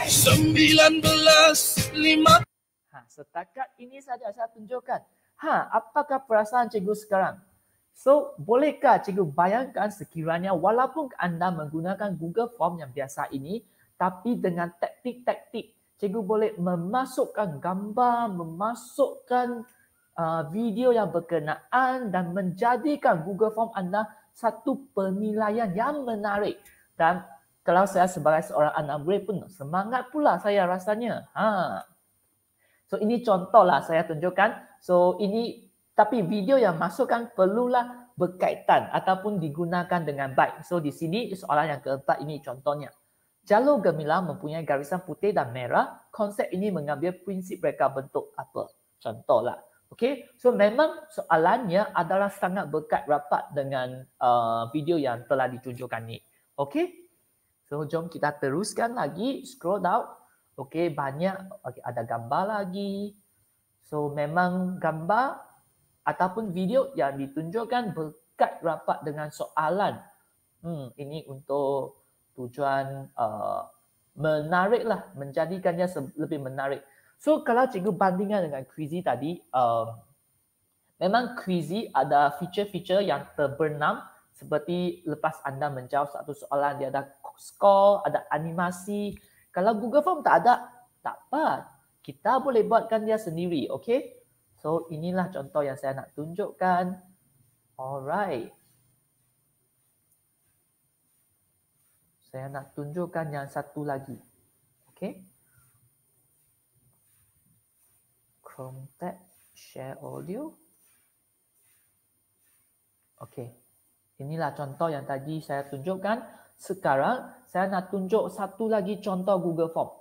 Sembilan belas lima ha, Setakat ini saja saya tunjukkan Ha, apakah perasaan cikgu sekarang? So, bolehkah cikgu bayangkan sekiranya walaupun anda menggunakan Google Form yang biasa ini, tapi dengan taktik-taktik, cikgu boleh memasukkan gambar, memasukkan uh, video yang berkenaan dan menjadikan Google Form anda satu penilaian yang menarik. Dan kalau saya sebagai seorang anak murid pun semangat pula saya rasanya. Ha. So ini contohlah saya tunjukkan. So ini tapi video yang masukkan perlulah berkaitan ataupun digunakan dengan baik. So di sini soalan yang keempat ini contohnya. Jalur gemilang mempunyai garisan putih dan merah. Konsep ini mengambil prinsip mereka bentuk apa? Contohlah. Okay, so memang soalannya adalah sangat berkat rapat dengan uh, video yang telah ditunjukkan ni. Okay, so jom kita teruskan lagi, scroll down. Okay, banyak okay, ada gambar lagi. So memang gambar ataupun video yang ditunjukkan berkat rapat dengan soalan. Hmm, ini untuk tujuan uh, lah, menjadikannya lebih menarik. So kalau cikgu bandingkan dengan quizy tadi, um, memang quizy ada feature-feature yang terbernam seperti lepas anda menjawab satu soalan dia ada skor, ada animasi. Kalau Google Form tak ada, tak apa. Kita boleh buatkan dia sendiri, okey? So inilah contoh yang saya nak tunjukkan. Alright. Saya nak tunjukkan yang satu lagi. Okay. Chrome share audio. Okay. Inilah contoh yang tadi saya tunjukkan. Sekarang saya nak tunjuk satu lagi contoh Google Form.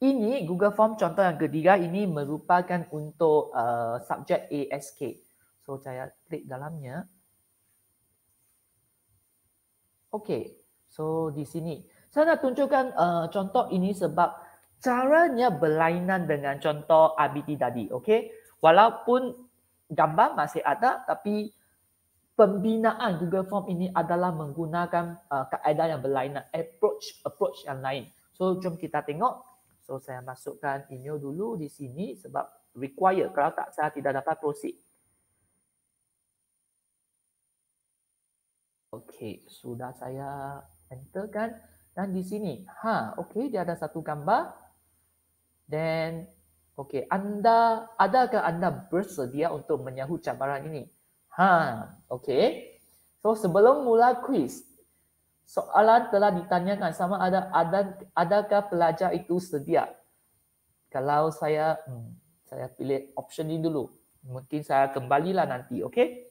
Ini Google Form contoh yang ketiga ini merupakan untuk uh, subjek ASK. So saya klik dalamnya. Okay, so di sini saya nak tunjukkan uh, contoh ini sebab caranya berlainan dengan contoh ABT tadi. Okay, walaupun gambar masih ada tapi pembinaan Google Form ini adalah menggunakan uh, keadaan yang berlainan, approach approach yang lain. So jom kita tengok So saya masukkan email dulu di sini sebab require kalau tak saya tidak dapat proceed. Okey, sudah saya enter kan dan di sini ha okey dia ada satu gambar dan okey anda ada ke anda bersedia untuk menyahut cabaran ini? Ha, okey. So sebelum mula quiz, soalan telah ditanyakan sama ada ada adakah pelajar itu sedia kalau saya hmm, saya pilih option ini dulu mungkin saya kembalilah nanti okey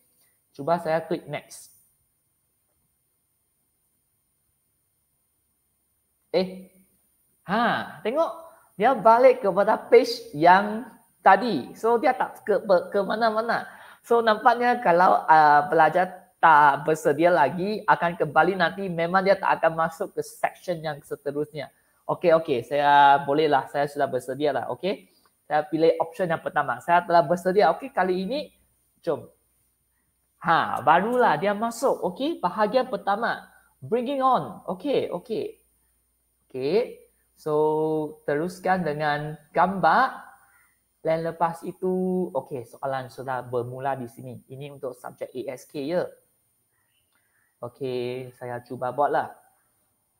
cuba saya klik next eh ha tengok dia balik kepada page yang tadi so dia tak ke ke mana-mana so nampaknya kalau uh, pelajar tak bersedia lagi akan kembali nanti memang dia tak akan masuk ke section yang seterusnya. Okey okey saya bolehlah saya sudah bersedia lah okey. Saya pilih option yang pertama. Saya telah bersedia. Okey kali ini jom. Ha barulah dia masuk. Okey bahagian pertama bringing on. Okey okey. Okey. So teruskan dengan gambar dan lepas itu okey soalan sudah bermula di sini. Ini untuk subjek ASK ya. Yeah? Okey, saya cuba buatlah.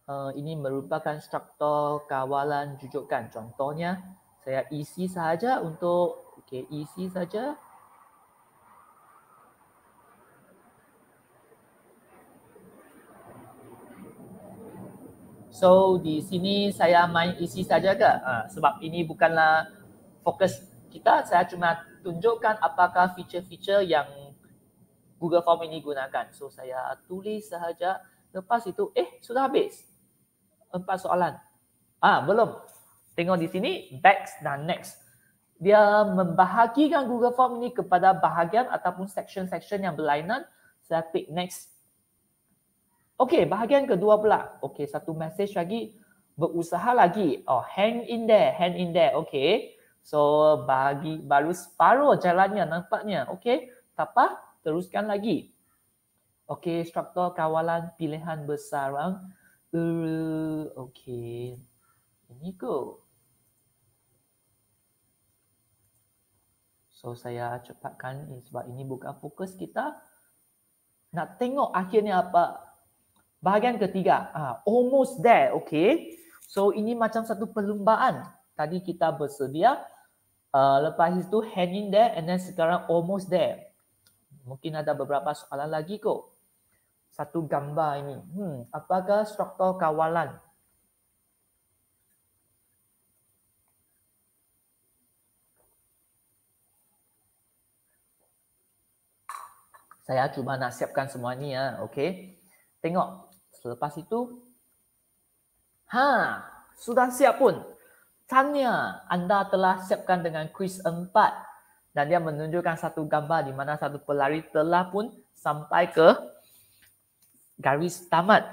Uh, eh, ini merupakan struktur kawalan jujukan. Contohnya, saya isi sahaja untuk, okey, isi saja. So, di sini saya main isi saja ke? Uh, sebab ini bukanlah fokus kita. Saya cuma tunjukkan apakah feature-feature yang Google Form ini gunakan. So saya tulis sahaja. Lepas itu, eh sudah habis. Empat soalan. Ah belum. Tengok di sini, next dan next. Dia membahagikan Google Form ini kepada bahagian ataupun section-section yang berlainan. Saya klik next. Okey, bahagian kedua pula. Okey, satu message lagi. Berusaha lagi. Oh, hang in there, hang in there. Okey. So, bagi baru separuh jalannya nampaknya. Okey, tak apa teruskan lagi. Okey, struktur kawalan pilihan bersarang. Uh, Okey, ini go. So, saya cepatkan ini sebab ini bukan fokus kita. Nak tengok akhirnya apa? Bahagian ketiga. Ah, almost there. Okay. So, ini macam satu perlumbaan. Tadi kita bersedia. Uh, lepas itu hanging there and then sekarang almost there. Mungkin ada beberapa soalan lagi ko. Satu gambar ini. Hmm, apakah struktur kawalan? Saya cuma nak siapkan semua ni ya. okay? Tengok. Selepas itu. Ha, sudah siap pun. Tanya, anda telah siapkan dengan kuis empat dan dia menunjukkan satu gambar di mana satu pelari telah pun sampai ke garis tamat.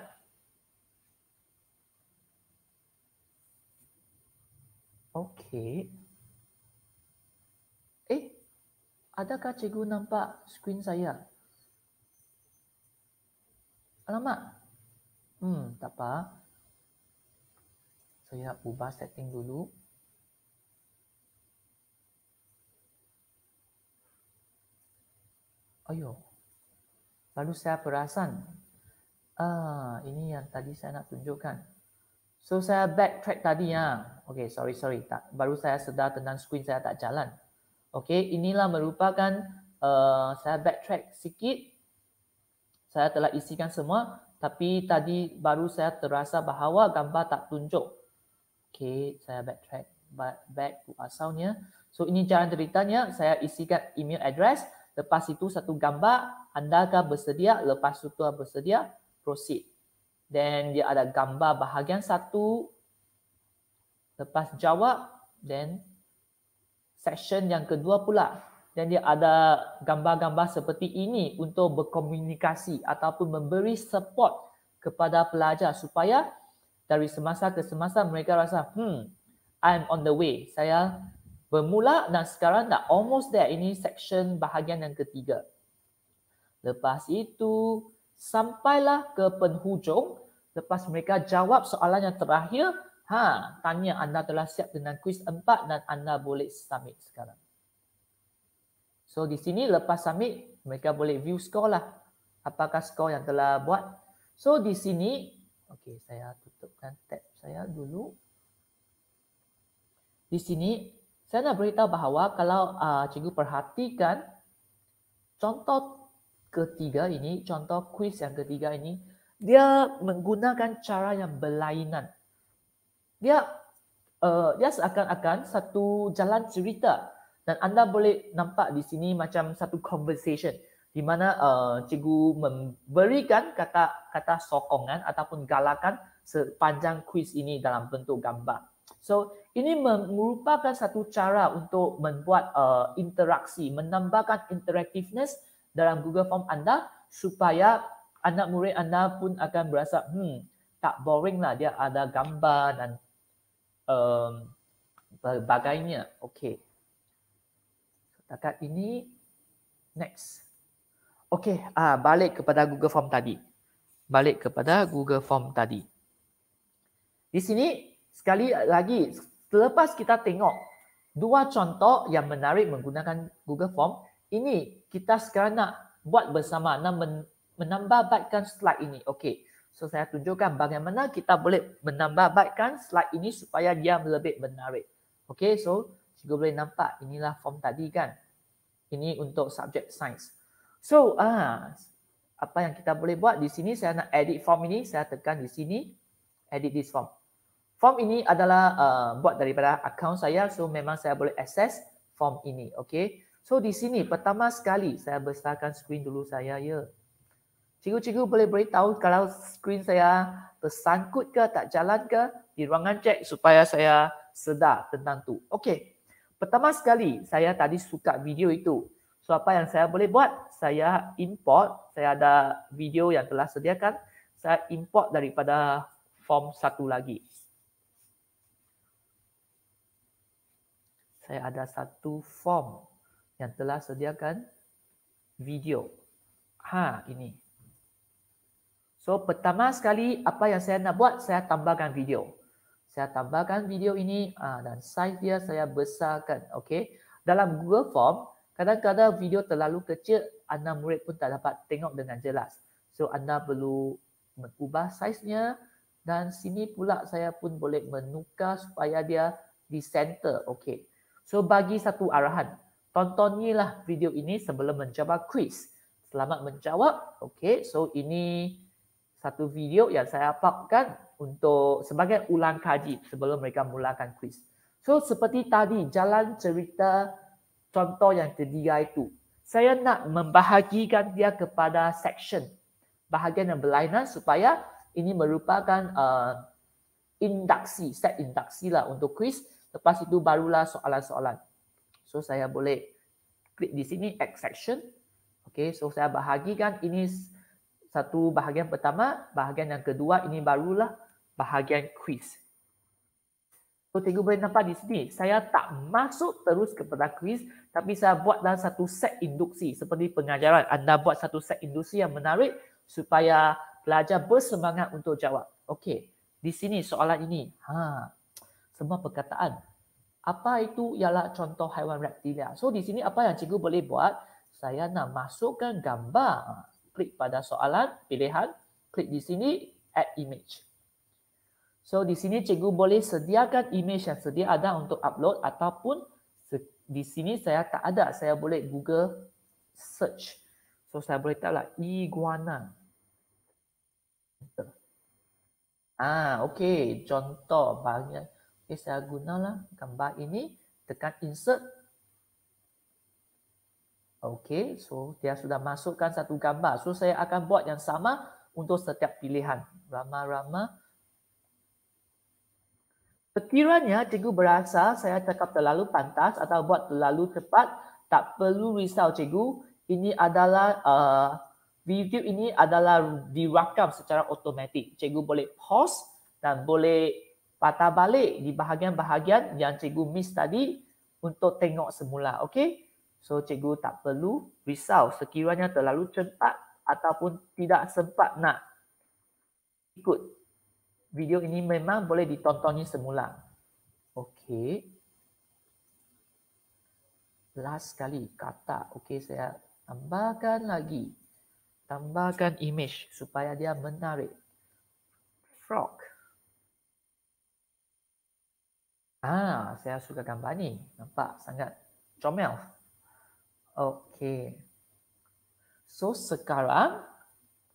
Okey. Eh, adakah cikgu nampak skrin saya? Alamak. Hmm, tak apa. Saya ubah setting dulu. Ayo, Lalu saya perasan, ah ini yang tadi saya nak tunjukkan. So saya backtrack tadi ya. Okay, sorry sorry. Tak. Baru saya sedar tentang screen saya tak jalan. Okay, inilah merupakan uh, saya backtrack sikit. Saya telah isikan semua. Tapi tadi baru saya terasa bahawa gambar tak tunjuk. Okay, saya backtrack back to asalnya. So ini jalan ceritanya. Saya isikan email address. Lepas itu satu gambar, anda akan bersedia? Lepas itu tuan bersedia, proceed. Then dia ada gambar bahagian satu. Lepas jawab, then section yang kedua pula. Dan dia ada gambar-gambar seperti ini untuk berkomunikasi ataupun memberi support kepada pelajar supaya dari semasa ke semasa mereka rasa, hmm, I'm on the way. Saya bermula dan sekarang dah almost there. Ini section bahagian yang ketiga. Lepas itu, sampailah ke penghujung. Lepas mereka jawab soalan yang terakhir, ha, tanya anda telah siap dengan kuis empat dan anda boleh submit sekarang. So di sini lepas submit, mereka boleh view score lah. Apakah score yang telah buat. So di sini, okay, saya tutupkan tab saya dulu. Di sini saya nak beritahu bahawa kalau uh, cikgu perhatikan contoh ketiga ini, contoh kuis yang ketiga ini, dia menggunakan cara yang berlainan. Dia uh, dia seakan-akan satu jalan cerita dan anda boleh nampak di sini macam satu conversation di mana uh, cikgu memberikan kata-kata sokongan ataupun galakan sepanjang kuis ini dalam bentuk gambar. So, ini merupakan satu cara untuk membuat uh, interaksi, menambahkan interactiveness dalam Google Form anda supaya anak murid anda pun akan berasa hmm, tak boring lah dia ada gambar dan um, berbagainya. Okay. Dekat ini, next. Okay, ah, balik kepada Google Form tadi. Balik kepada Google Form tadi. Di sini, sekali lagi, Selepas kita tengok dua contoh yang menarik menggunakan Google Form, ini kita sekarang nak buat bersama nak men- menambahbaikan slide ini. Okey. So saya tunjukkan bagaimana kita boleh menambahbaikan slide ini supaya dia lebih menarik. Okey, so cikgu boleh nampak inilah form tadi kan. Ini untuk subjek sains. So, ah uh, apa yang kita boleh buat di sini saya nak edit form ini, saya tekan di sini edit this form. Form ini adalah uh, buat daripada account saya so memang saya boleh access form ini. Okay. So di sini pertama sekali saya besarkan screen dulu saya ya. Cikgu-cikgu boleh beritahu kalau screen saya tersangkut ke tak jalan ke di ruangan cek supaya saya sedar tentang tu. Okey. Pertama sekali saya tadi suka video itu. So apa yang saya boleh buat? Saya import, saya ada video yang telah sediakan. Saya import daripada form satu lagi. saya ada satu form yang telah sediakan video. Ha, ini. So, pertama sekali apa yang saya nak buat, saya tambahkan video. Saya tambahkan video ini ha, dan size dia saya besarkan. Okay. Dalam Google Form, kadang-kadang video terlalu kecil, anda murid pun tak dapat tengok dengan jelas. So, anda perlu mengubah saiznya dan sini pula saya pun boleh menukar supaya dia di center. Okay. So bagi satu arahan, tontonilah video ini sebelum menjawab kuis. Selamat menjawab. Okay, so ini satu video yang saya upload untuk sebagai ulang kaji sebelum mereka mulakan kuis. So seperti tadi jalan cerita contoh yang ketiga itu, saya nak membahagikan dia kepada section bahagian yang berlainan supaya ini merupakan uh, induksi, set induksi lah untuk kuis. Lepas itu barulah soalan-soalan. So saya boleh klik di sini X section. Okay, so saya bahagikan ini satu bahagian pertama, bahagian yang kedua ini barulah bahagian quiz. So tengok boleh nampak di sini, saya tak masuk terus kepada quiz tapi saya buat dalam satu set induksi seperti pengajaran. Anda buat satu set induksi yang menarik supaya pelajar bersemangat untuk jawab. Okey, di sini soalan ini. Haa semua perkataan. Apa itu ialah contoh haiwan reptilia. So di sini apa yang cikgu boleh buat, saya nak masukkan gambar. Ha, klik pada soalan, pilihan, klik di sini, add image. So di sini cikgu boleh sediakan image yang sedia ada untuk upload ataupun di sini saya tak ada, saya boleh Google search. So saya boleh tahu lah, iguana. Ah, okey contoh banyak. Jadi saya lah gambar ini. Tekan insert. Okay, so dia sudah masukkan satu gambar. So saya akan buat yang sama untuk setiap pilihan. Rama-rama. Sekiranya cikgu berasa saya cakap terlalu pantas atau buat terlalu cepat, tak perlu risau cikgu. Ini adalah uh, video ini adalah dirakam secara otomatik. Cikgu boleh pause dan boleh patah balik di bahagian-bahagian yang cikgu miss tadi untuk tengok semula. okay? So cikgu tak perlu risau sekiranya terlalu cepat ataupun tidak sempat nak ikut video ini memang boleh ditontonnya semula. okay? Last kali kata. okay saya tambahkan lagi. Tambahkan image supaya dia menarik. Frog. Ah, saya suka gambar ni. Nampak sangat comel. Okey. So sekarang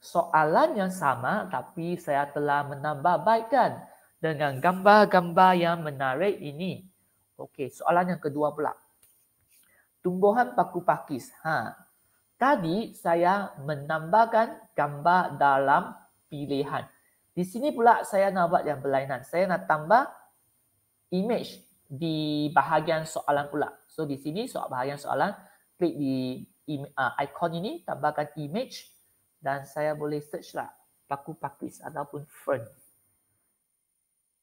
soalan yang sama tapi saya telah menambah baikkan dengan gambar-gambar yang menarik ini. Okey, soalan yang kedua pula. Tumbuhan paku pakis. Ha. Tadi saya menambahkan gambar dalam pilihan. Di sini pula saya nak buat yang berlainan. Saya nak tambah image di bahagian soalan pula. So di sini soal bahagian soalan klik di uh, icon ini tambahkan image dan saya boleh search lah paku pakis ataupun fern.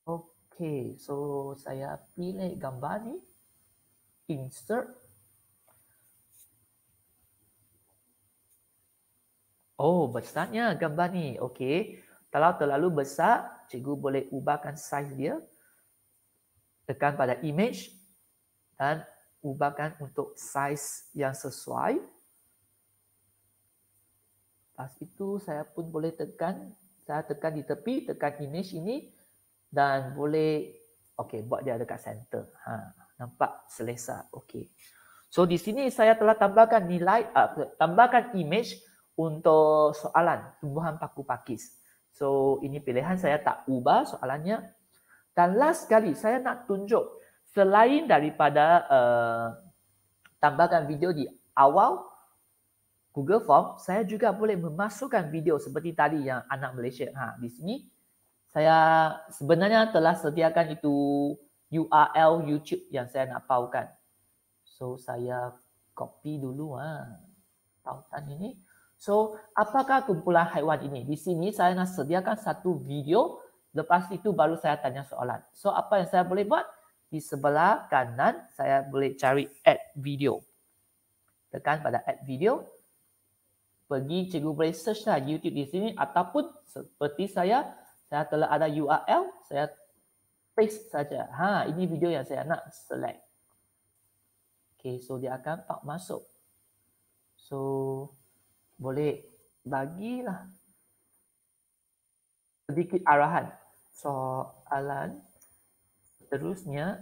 Okay, so saya pilih gambar ni insert. Oh, besarnya gambar ni. Okay. Kalau terlalu besar, cikgu boleh ubahkan saiz dia tekan pada image dan ubahkan untuk size yang sesuai. Pas itu saya pun boleh tekan, saya tekan di tepi, tekan image ini dan boleh okay, buat dia dekat center. Ha, nampak selesa. Okay. So di sini saya telah tambahkan nilai uh, tambahkan image untuk soalan tumbuhan paku pakis. So ini pilihan saya tak ubah soalannya dan last sekali saya nak tunjuk selain daripada uh, tambahkan video di awal Google Form, saya juga boleh memasukkan video seperti tadi yang anak Malaysia ha di sini. Saya sebenarnya telah sediakan itu URL YouTube yang saya nak paukan. So saya copy dulu ah ha, tautan ini. So apakah kumpulan haiwan ini? Di sini saya nak sediakan satu video Lepas itu baru saya tanya soalan. So apa yang saya boleh buat? Di sebelah kanan saya boleh cari add video. Tekan pada add video. Pergi cikgu boleh search lah YouTube di sini ataupun seperti saya, saya telah ada URL, saya paste saja. Ha, ini video yang saya nak select. Okay, so dia akan tak masuk. So boleh bagilah sedikit arahan. Soalan seterusnya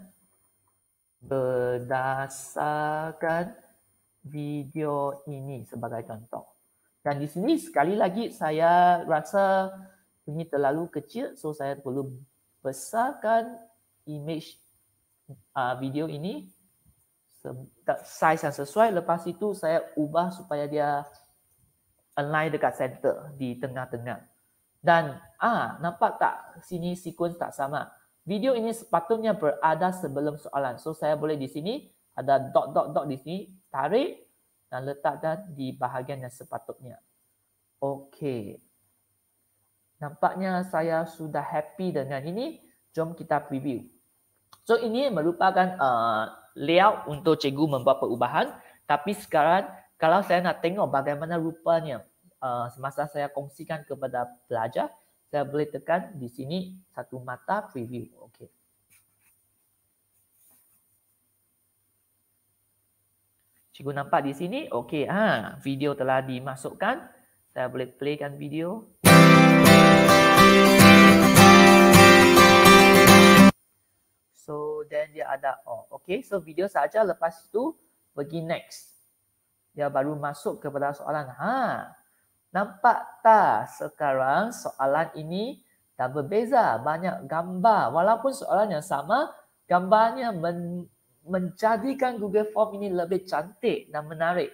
berdasarkan video ini sebagai contoh. Dan di sini sekali lagi saya rasa ini terlalu kecil so saya perlu besarkan image uh, video ini size yang sesuai lepas itu saya ubah supaya dia align dekat center di tengah-tengah dan ah nampak tak sini sequence tak sama. Video ini sepatutnya berada sebelum soalan. So saya boleh di sini ada dot dot dot di sini tarik dan letak dan di bahagian yang sepatutnya. Okey. Nampaknya saya sudah happy dengan ini. Jom kita preview. So ini merupakan uh, layout untuk cikgu membuat perubahan. Tapi sekarang kalau saya nak tengok bagaimana rupanya Eh, semasa saya kongsikan kepada pelajar, saya boleh tekan di sini satu mata preview. Okey. Cikgu nampak di sini? Okey, ha, video telah dimasukkan. Saya boleh playkan video. So then dia ada oh okey so video saja lepas tu pergi next. Dia baru masuk kepada soalan. Ha. Nampak tak sekarang soalan ini tak berbeza banyak gambar walaupun soalan yang sama gambarnya men- menjadikan Google Form ini lebih cantik dan menarik.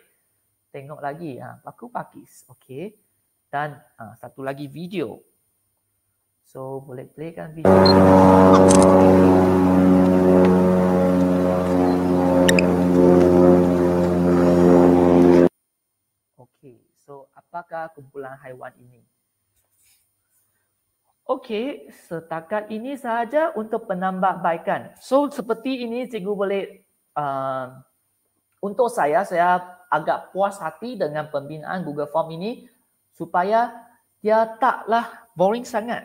Tengok lagi ha paku pakis okey dan ha, satu lagi video. So boleh playkan video. membakar kumpulan haiwan ini. Okey, setakat ini sahaja untuk penambahbaikan. So seperti ini cikgu boleh uh, untuk saya saya agak puas hati dengan pembinaan Google Form ini supaya dia taklah boring sangat.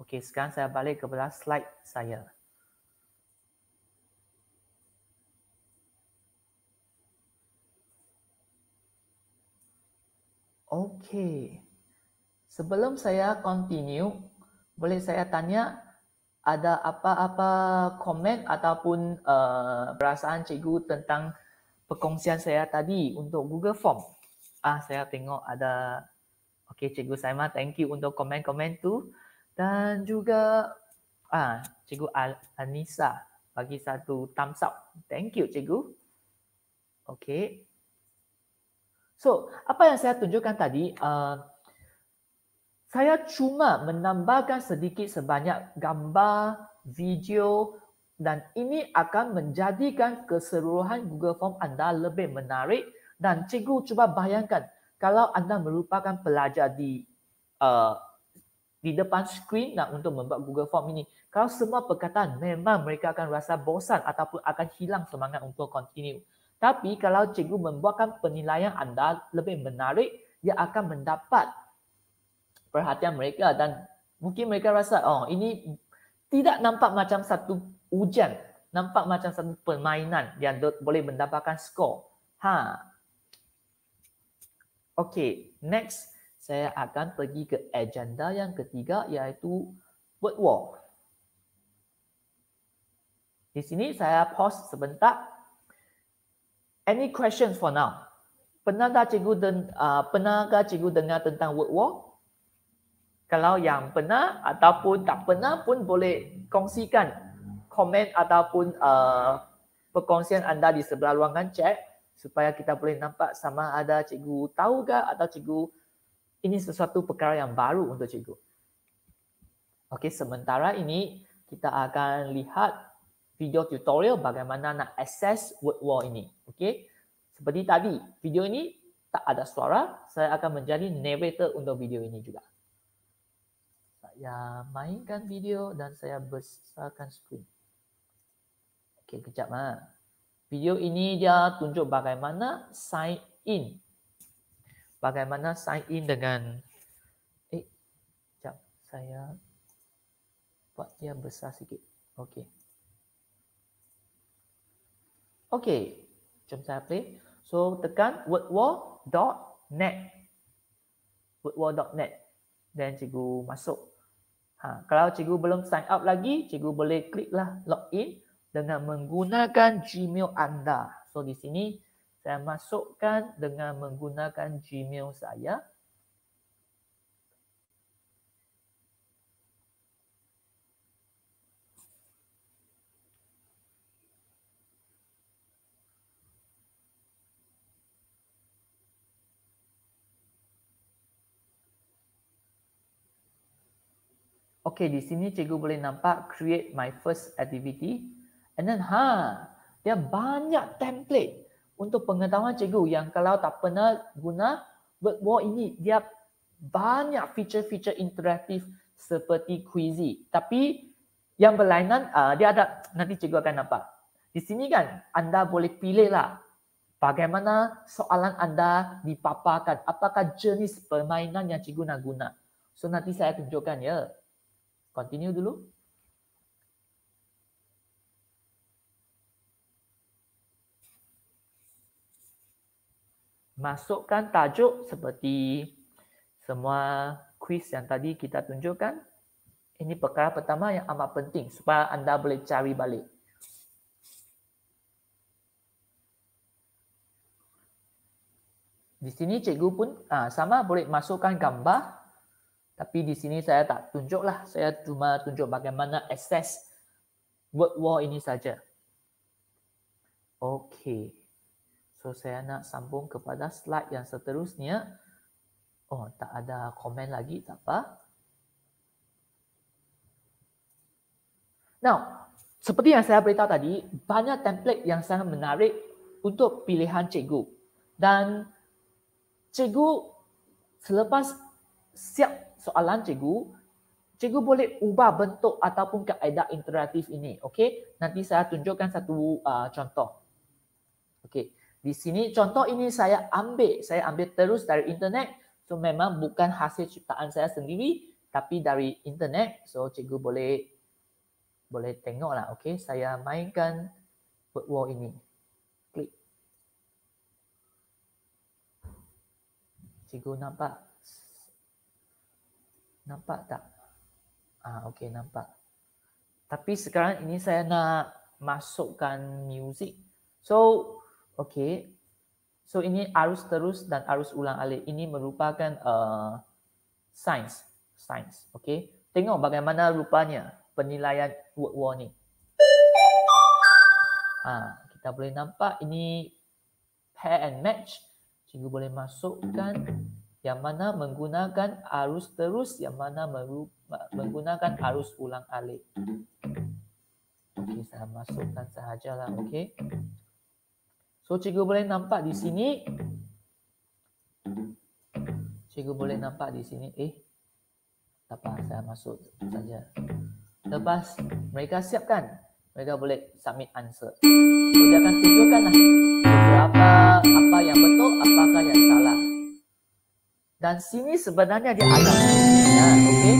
Okey, sekarang saya balik ke belakang slide saya. Okay. Sebelum saya continue, boleh saya tanya ada apa-apa komen ataupun uh, perasaan cikgu tentang perkongsian saya tadi untuk Google Form? Ah, saya tengok ada. Okay, cikgu Saima, thank you untuk komen-komen tu. Dan juga ah, cikgu Anissa bagi satu thumbs up. Thank you, cikgu. Okay. So, apa yang saya tunjukkan tadi, uh, saya cuma menambahkan sedikit sebanyak gambar, video dan ini akan menjadikan keseluruhan Google Form anda lebih menarik dan cikgu cuba bayangkan kalau anda merupakan pelajar di uh, di depan skrin nak untuk membuat Google Form ini kalau semua perkataan memang mereka akan rasa bosan ataupun akan hilang semangat untuk continue tapi kalau cikgu membuatkan penilaian anda lebih menarik, ia akan mendapat perhatian mereka dan mungkin mereka rasa oh ini tidak nampak macam satu ujian, nampak macam satu permainan yang boleh mendapatkan skor. Ha. Okey, next saya akan pergi ke agenda yang ketiga iaitu word walk. Di sini saya pause sebentar. Any questions for now? Pernahkah cikgu, den, uh, pernahkah cikgu dengar tentang word war? Kalau yang pernah ataupun tak pernah pun boleh kongsikan komen ataupun uh, perkongsian anda di sebelah ruangan chat supaya kita boleh nampak sama ada cikgu tahu tahukah atau cikgu ini sesuatu perkara yang baru untuk cikgu. Okey, sementara ini kita akan lihat video tutorial bagaimana nak access word wall ini. okay? Seperti tadi, video ini tak ada suara, saya akan menjadi narrator untuk video ini juga. Saya mainkan video dan saya besarkan screen. Okay, kejap ah. Video ini dia tunjuk bagaimana sign in. Bagaimana sign in dengan Eh, kejap. Saya buat dia besar sikit. okay? Okay. Jom saya play. So tekan wordwall.net wordwall.net dan cikgu masuk. Ha, kalau cikgu belum sign up lagi, cikgu boleh kliklah log in dengan menggunakan Gmail anda. So di sini saya masukkan dengan menggunakan Gmail saya. Okay, di sini cikgu boleh nampak create my first activity. And then, ha, dia banyak template untuk pengetahuan cikgu yang kalau tak pernah guna word wall ini, dia banyak feature-feature interaktif seperti quizy. Tapi yang berlainan, uh, dia ada, nanti cikgu akan nampak. Di sini kan, anda boleh pilih lah bagaimana soalan anda dipaparkan. Apakah jenis permainan yang cikgu nak guna. So, nanti saya tunjukkan ya. Yeah continue dulu. Masukkan tajuk seperti semua quiz yang tadi kita tunjukkan. Ini perkara pertama yang amat penting supaya anda boleh cari balik. Di sini cikgu pun ah, sama boleh masukkan gambar tapi di sini saya tak tunjuk lah. Saya cuma tunjuk bagaimana akses word war ini saja. Okey. So saya nak sambung kepada slide yang seterusnya. Oh, tak ada komen lagi, tak apa. Now, seperti yang saya beritahu tadi, banyak template yang sangat menarik untuk pilihan cikgu. Dan cikgu selepas siap soalan cikgu, cikgu boleh ubah bentuk ataupun kaedah interaktif ini. Okey, nanti saya tunjukkan satu uh, contoh. Okey, di sini contoh ini saya ambil, saya ambil terus dari internet. So memang bukan hasil ciptaan saya sendiri, tapi dari internet. So cikgu boleh boleh tengoklah. Okey, saya mainkan word wall ini. Klik. Cikgu nampak Nampak tak? Ah, okey nampak. Tapi sekarang ini saya nak masukkan music. So, okey. So ini arus terus dan arus ulang alik. Ini merupakan uh, signs, signs. Okey. Tengok bagaimana rupanya penilaian word warning. Ah, kita boleh nampak ini pair and match. Cikgu boleh masukkan yang mana menggunakan arus terus, yang mana menggunakan arus ulang alik. Okay, saya masukkan sahaja lah, Okay. So, cikgu boleh nampak di sini. Cikgu boleh nampak di sini. Eh, tak apa. Saya masuk saja. Lepas, mereka siapkan. Mereka boleh submit answer. akan tunjukkan lah, Apa, apa yang betul, apa dan sini sebenarnya dia ada. Ya, okey.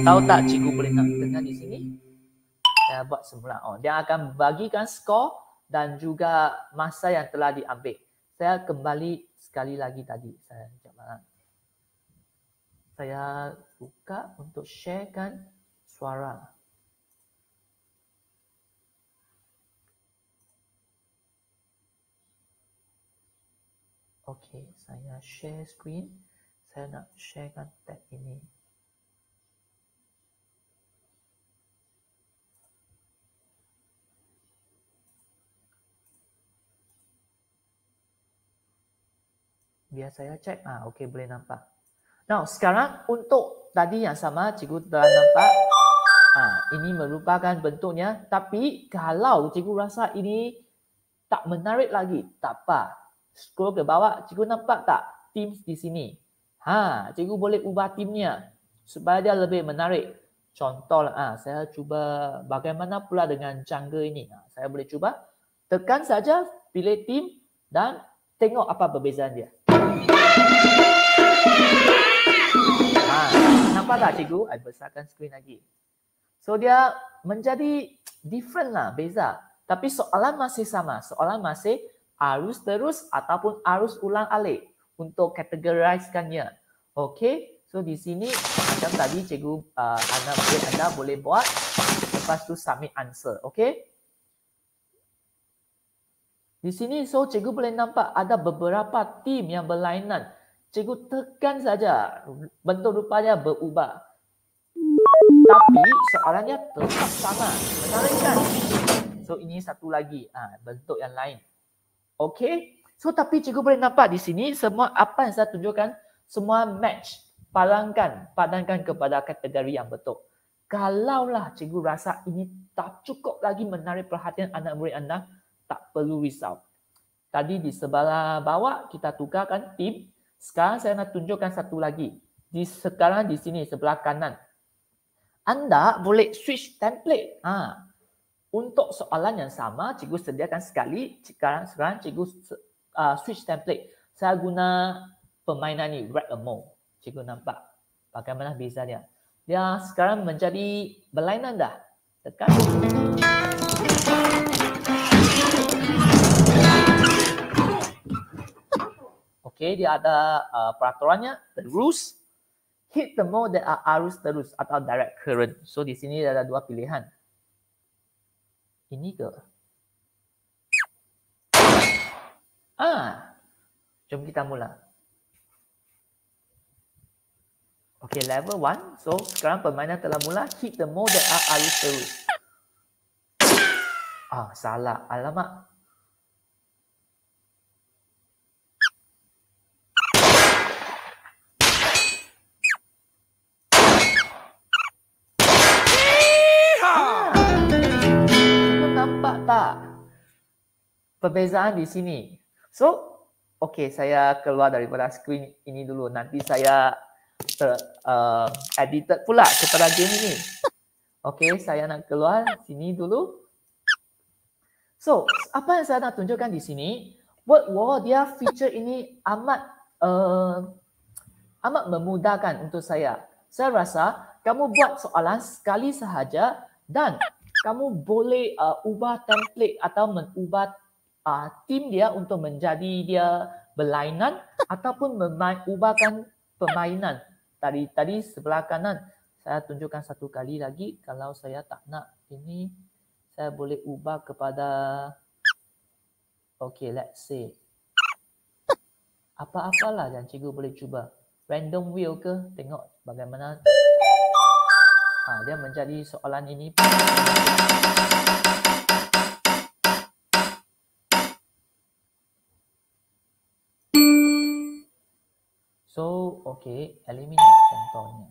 Tahu tak cikgu boleh nak dengar di sini? Saya buat semula. Oh, dia akan bagikan skor dan juga masa yang telah diambil. Saya kembali sekali lagi tadi. Saya jumpa. Ah. Saya buka untuk sharekan suara. Okay, saya share screen karena syaitan tak ini. Biar saya cek. Ah, okay boleh nampak. Now, sekarang untuk tadi yang sama cikgu telah nampak. Ah, ini merupakan bentuknya. Tapi kalau cikgu rasa ini tak menarik lagi, tak apa. Scroll ke bawah, cikgu nampak tak? Teams di sini. Ha, cikgu boleh ubah timnya supaya dia lebih menarik. Contoh lah, ha, saya cuba bagaimana pula dengan jungle ini. Ha, saya boleh cuba tekan saja pilih tim dan tengok apa perbezaan dia. Ha, nampak tak cikgu? Saya besarkan skrin lagi. So dia menjadi different lah, beza. Tapi soalan masih sama. Soalan masih arus terus ataupun arus ulang alik untuk categorizekannya. Okay, so di sini macam tadi cikgu uh, anda, boleh, anda boleh buat lepas tu submit answer. Okay. Di sini so cikgu boleh nampak ada beberapa tim yang berlainan. Cikgu tekan saja bentuk rupanya berubah. Tapi soalannya tetap sama. Menarik kan? So ini satu lagi ha, bentuk yang lain. Okay, So tapi cikgu boleh nampak di sini semua apa yang saya tunjukkan semua match palangkan padankan kepada kategori yang betul. Kalaulah cikgu rasa ini tak cukup lagi menarik perhatian anak murid anda, tak perlu risau. Tadi di sebelah bawah kita tukarkan tim. Sekarang saya nak tunjukkan satu lagi. Di sekarang di sini sebelah kanan. Anda boleh switch template. Ha. Untuk soalan yang sama, cikgu sediakan sekali. Sekarang, sekarang cikgu uh, switch template saya guna permainan ni Red Amount. Cikgu nampak bagaimana bisa dia. Dia sekarang menjadi berlainan dah. Tekan. Okay, dia ada uh, peraturannya. The rules. Hit the mode that are arus terus atau direct current. So, di sini ada dua pilihan. Ini ke? Ah, jom kita mula. Okay, level one. So, sekarang permainan telah mula. Hit the mode that are alis terus. Ah, salah. Alamak. Ah. Nampak tak? Perbezaan di sini. So, okay, saya keluar daripada screen ini dulu. Nanti saya ter, uh, edited pula kepada game ini. Okay, saya nak keluar sini dulu. So, apa yang saya nak tunjukkan di sini, World War, dia feature ini amat uh, amat memudahkan untuk saya. Saya rasa kamu buat soalan sekali sahaja dan kamu boleh uh, ubah template atau mengubah uh, tim dia untuk menjadi dia berlainan ataupun mengubahkan permainan. Tadi tadi sebelah kanan saya tunjukkan satu kali lagi kalau saya tak nak ini saya boleh ubah kepada okay let's see apa-apalah yang cikgu boleh cuba random wheel ke tengok bagaimana ha, dia menjadi soalan ini So, okay, eliminate contohnya.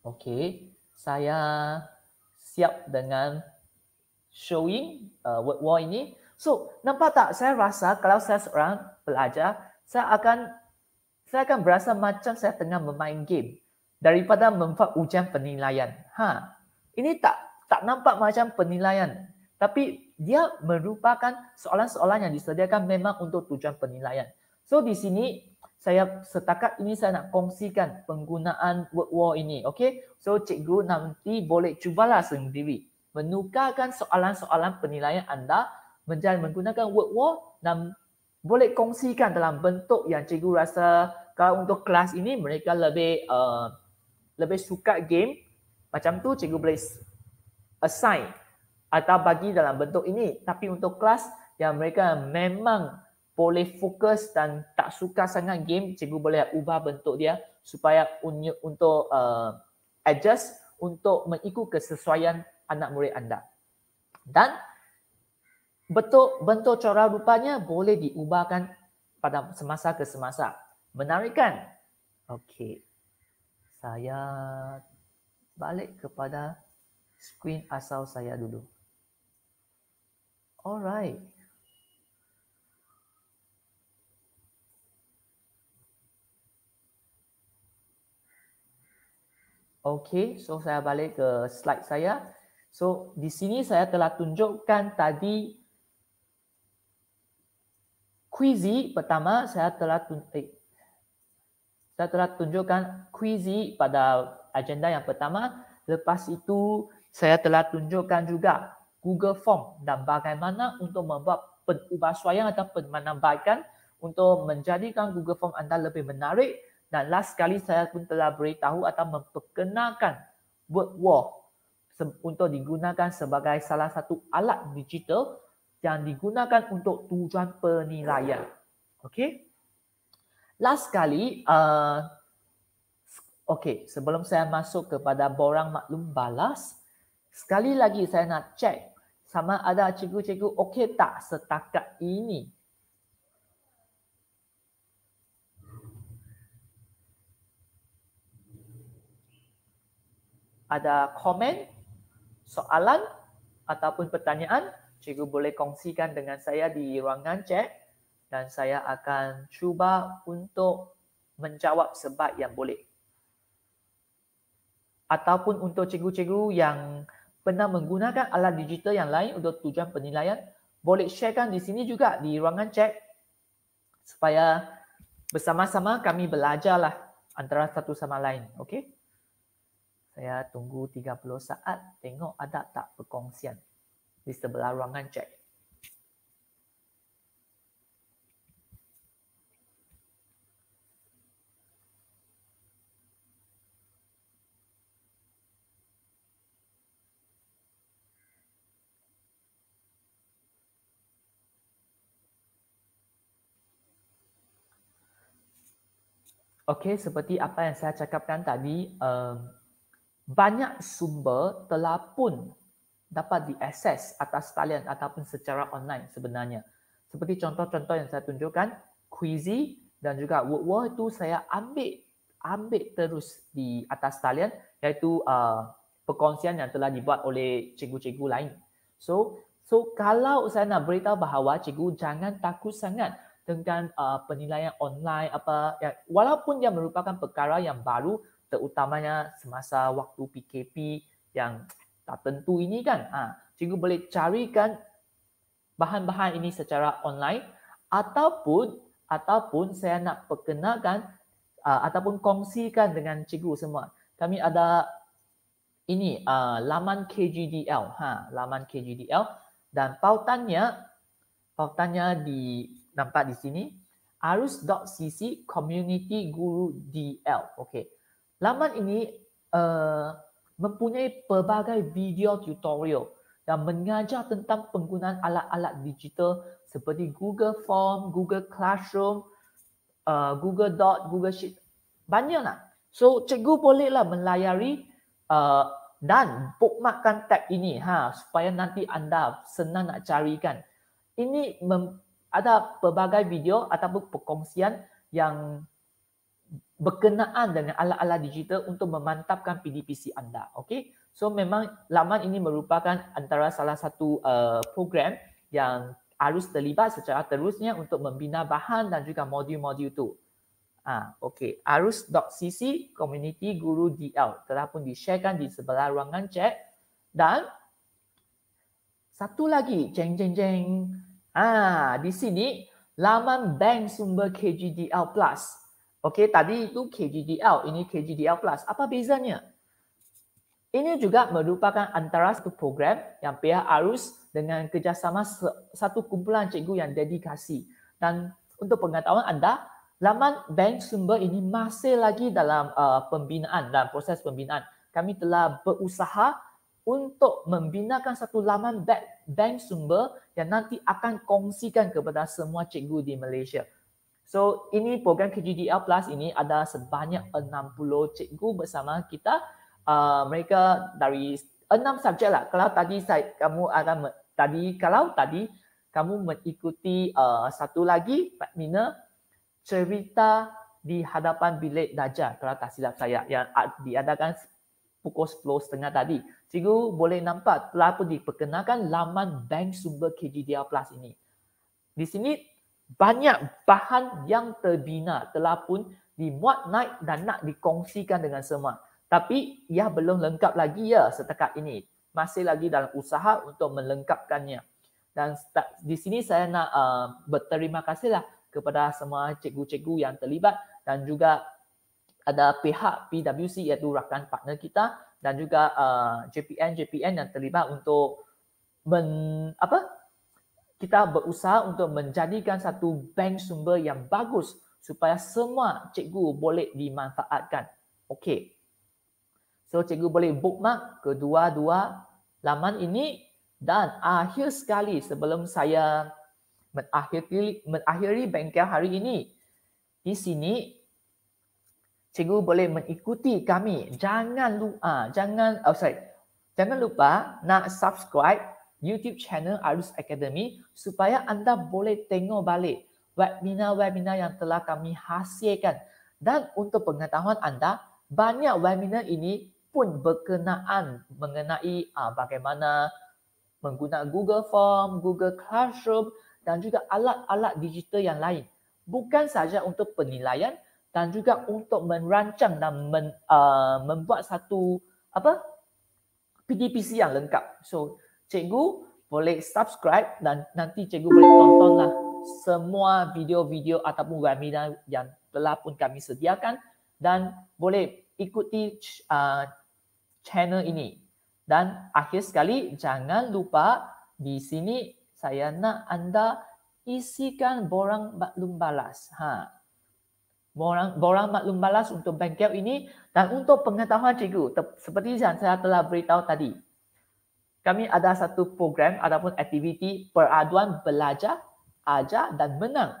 Okay, saya siap dengan showing uh, word wall ini. So, nampak tak saya rasa kalau saya seorang pelajar, saya akan saya akan berasa macam saya tengah memain game daripada membuat ujian penilaian. Ha. Ini tak tak nampak macam penilaian, tapi dia merupakan soalan-soalan yang disediakan memang untuk tujuan penilaian. So di sini saya setakat ini saya nak kongsikan penggunaan word war ini. Okay. So cikgu nanti boleh cubalah sendiri menukarkan soalan-soalan penilaian anda menjadi menggunakan word war dan boleh kongsikan dalam bentuk yang cikgu rasa kalau untuk kelas ini mereka lebih uh, lebih suka game macam tu cikgu boleh assign atau bagi dalam bentuk ini. Tapi untuk kelas yang mereka memang boleh fokus dan tak suka sangat game, cikgu boleh ubah bentuk dia supaya untuk uh, adjust untuk mengikut kesesuaian anak murid anda. Dan bentuk bentuk corak rupanya boleh diubahkan pada semasa ke semasa. Menarik kan? Okey. Saya balik kepada screen asal saya dulu. All right. Okay, so saya balik ke slide saya. So di sini saya telah tunjukkan tadi kuisi pertama saya telah tun- eh, saya telah tunjukkan kuisi pada agenda yang pertama. Lepas itu saya telah tunjukkan juga Google Form dan bagaimana untuk membuat penubahsuaian atau penambahan untuk menjadikan Google Form anda lebih menarik dan last sekali saya pun telah beritahu atau memperkenalkan Word Wall untuk digunakan sebagai salah satu alat digital yang digunakan untuk tujuan penilaian. Okay. Last sekali, uh, okay, sebelum saya masuk kepada borang maklum balas, sekali lagi saya nak check sama ada cikgu-cikgu okey tak setakat ini? Ada komen, soalan ataupun pertanyaan, cikgu boleh kongsikan dengan saya di ruangan chat dan saya akan cuba untuk menjawab sebaik yang boleh. Ataupun untuk cikgu-cikgu yang pernah menggunakan alat digital yang lain untuk tujuan penilaian, boleh sharekan di sini juga di ruangan chat supaya bersama-sama kami belajarlah antara satu sama lain. Okay, Saya tunggu 30 saat tengok ada tak perkongsian di sebelah ruangan chat. Okey, seperti apa yang saya cakapkan tadi, um, banyak sumber telah pun dapat diakses atas talian ataupun secara online sebenarnya. Seperti contoh-contoh yang saya tunjukkan, Quizy dan juga word Woodwall itu saya ambil ambil terus di atas talian iaitu uh, perkongsian yang telah dibuat oleh cikgu-cikgu lain. So, so kalau saya nak beritahu bahawa cikgu jangan takut sangat dengan uh, penilaian online apa ya walaupun dia merupakan perkara yang baru terutamanya semasa waktu PKP yang tak tentu ini kan ha, cikgu boleh carikan bahan-bahan ini secara online ataupun ataupun saya nak perkenalkan uh, ataupun kongsikan dengan cikgu semua kami ada ini uh, laman KGDL ha laman KGDL dan pautannya pautannya di nampak di sini arus.cc community guru DL. Okey. Laman ini uh, mempunyai pelbagai video tutorial yang mengajar tentang penggunaan alat-alat digital seperti Google Form, Google Classroom, uh, Google Doc, Google Sheet. banyaklah So, cikgu bolehlah melayari uh, dan bookmarkkan tag ini ha supaya nanti anda senang nak carikan. Ini mem- ada pelbagai video ataupun perkongsian yang berkenaan dengan alat-alat digital untuk memantapkan PDPC anda. Okay, So memang laman ini merupakan antara salah satu uh, program yang harus terlibat secara terusnya untuk membina bahan dan juga modul-modul itu. Ah, okey. arus.cc community guru DL telah pun di-sharekan di sebelah ruangan chat dan satu lagi jeng jeng jeng Ah, di sini laman bank sumber KGDL Plus. Okey, tadi itu KGDL, ini KGDL Plus. Apa bezanya? Ini juga merupakan antara satu program yang pihak arus dengan kerjasama satu kumpulan cikgu yang dedikasi. Dan untuk pengetahuan anda, laman bank sumber ini masih lagi dalam uh, pembinaan, dalam proses pembinaan. Kami telah berusaha untuk membinakan satu laman bank, bank sumber yang nanti akan kongsikan kepada semua cikgu di Malaysia. So ini program KGDL Plus ini ada sebanyak 60 cikgu bersama kita. Uh, mereka dari enam subjek lah. Kalau tadi saya, kamu ada tadi kalau tadi kamu mengikuti uh, satu lagi webinar cerita di hadapan bilik dajah kalau tak silap saya yang diadakan pukul 10.30 tadi cikgu boleh nampak telah pun diperkenalkan laman bank sumber KGDR Plus ini. Di sini banyak bahan yang terbina telah pun dimuat naik dan nak dikongsikan dengan semua. Tapi ia belum lengkap lagi ya setakat ini. Masih lagi dalam usaha untuk melengkapkannya. Dan di sini saya nak uh, berterima kasihlah kepada semua cikgu-cikgu yang terlibat dan juga ada pihak PwC iaitu rakan partner kita dan juga JPN uh, JPN yang terlibat untuk men, apa kita berusaha untuk menjadikan satu bank sumber yang bagus supaya semua cikgu boleh dimanfaatkan. Okey. So cikgu boleh bookmark kedua-dua laman ini dan akhir sekali sebelum saya mengakhiri mengakhiri bengkel hari ini di sini cikgu boleh mengikuti kami. Jangan lupa, ah, jangan oh sorry. Jangan lupa nak subscribe YouTube channel Arus Academy supaya anda boleh tengok balik webinar-webinar yang telah kami hasilkan. Dan untuk pengetahuan anda, banyak webinar ini pun berkenaan mengenai uh, bagaimana menggunakan Google Form, Google Classroom dan juga alat-alat digital yang lain. Bukan saja untuk penilaian, dan juga untuk merancang dan men, uh, membuat satu apa PDPC yang lengkap. So cikgu boleh subscribe dan nanti cikgu boleh tontonlah semua video-video ataupun webinar yang telah pun kami sediakan dan boleh ikuti uh, channel ini. Dan akhir sekali jangan lupa di sini saya nak anda isikan borang maklum balas. Ha borang, borang maklum balas untuk bankel ini dan untuk pengetahuan cikgu seperti yang saya telah beritahu tadi kami ada satu program ataupun aktiviti peraduan belajar, ajar dan menang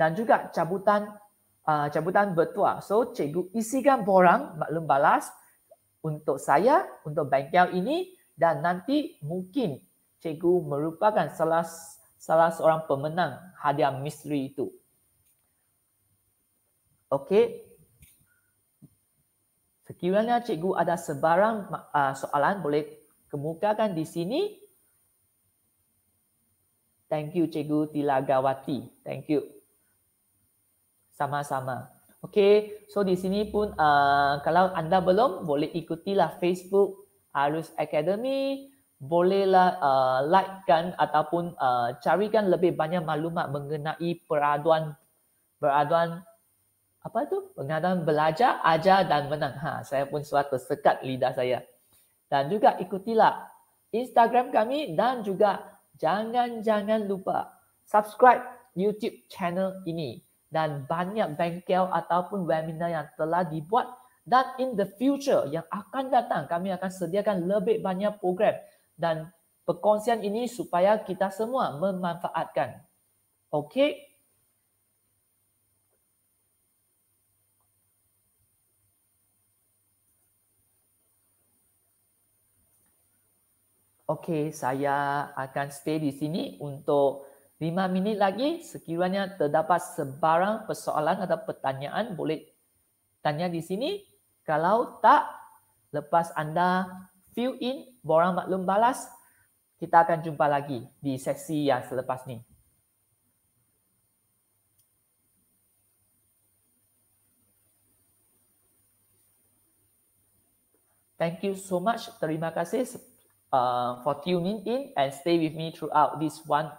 dan juga cabutan uh, cabutan bertuah. So cikgu isikan borang maklum balas untuk saya untuk bengkel ini dan nanti mungkin cikgu merupakan salah salah seorang pemenang hadiah misteri itu. Okey. Sekiranya cikgu ada sebarang ah, soalan boleh kemukakan di sini. Thank you cikgu Tilagawati. Thank you. Sama-sama. Okey, so di sini pun uh, kalau anda belum boleh ikutilah Facebook Arus Academy. Bolehlah uh, likekan ataupun uh, carikan lebih banyak maklumat mengenai peraduan peraduan apa tu pengadaan belajar ajar dan menang ha saya pun suatu sekat lidah saya dan juga ikutilah Instagram kami dan juga jangan-jangan lupa subscribe YouTube channel ini dan banyak bengkel ataupun webinar yang telah dibuat dan in the future yang akan datang kami akan sediakan lebih banyak program dan perkongsian ini supaya kita semua memanfaatkan. Okay, okey saya akan stay di sini untuk 5 minit lagi sekiranya terdapat sebarang persoalan atau pertanyaan boleh tanya di sini kalau tak lepas anda fill in borang maklum balas kita akan jumpa lagi di sesi yang selepas ni Thank you so much. Terima kasih uh, for tuning in and stay with me throughout this one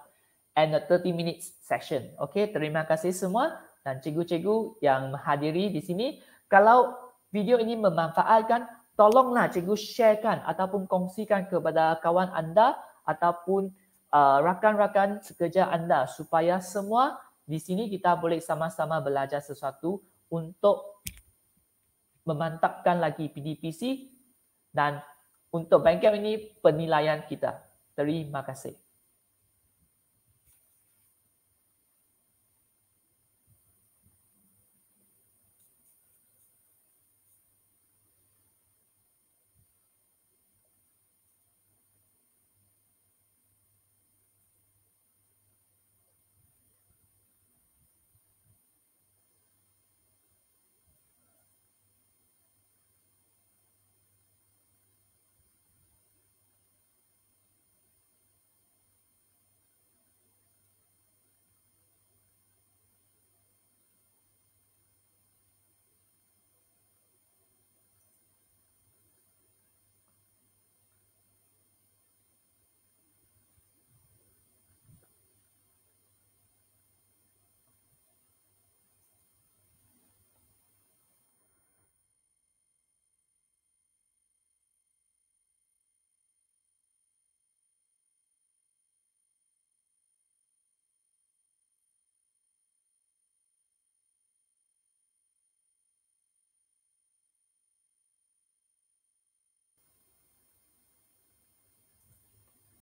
and a 30 minutes session. Okay, terima kasih semua dan cikgu-cikgu yang hadiri di sini. Kalau video ini memanfaatkan, tolonglah cikgu sharekan ataupun kongsikan kepada kawan anda ataupun uh, rakan-rakan sekerja anda supaya semua di sini kita boleh sama-sama belajar sesuatu untuk memantapkan lagi PDPC dan untuk bank ini penilaian kita. Terima kasih.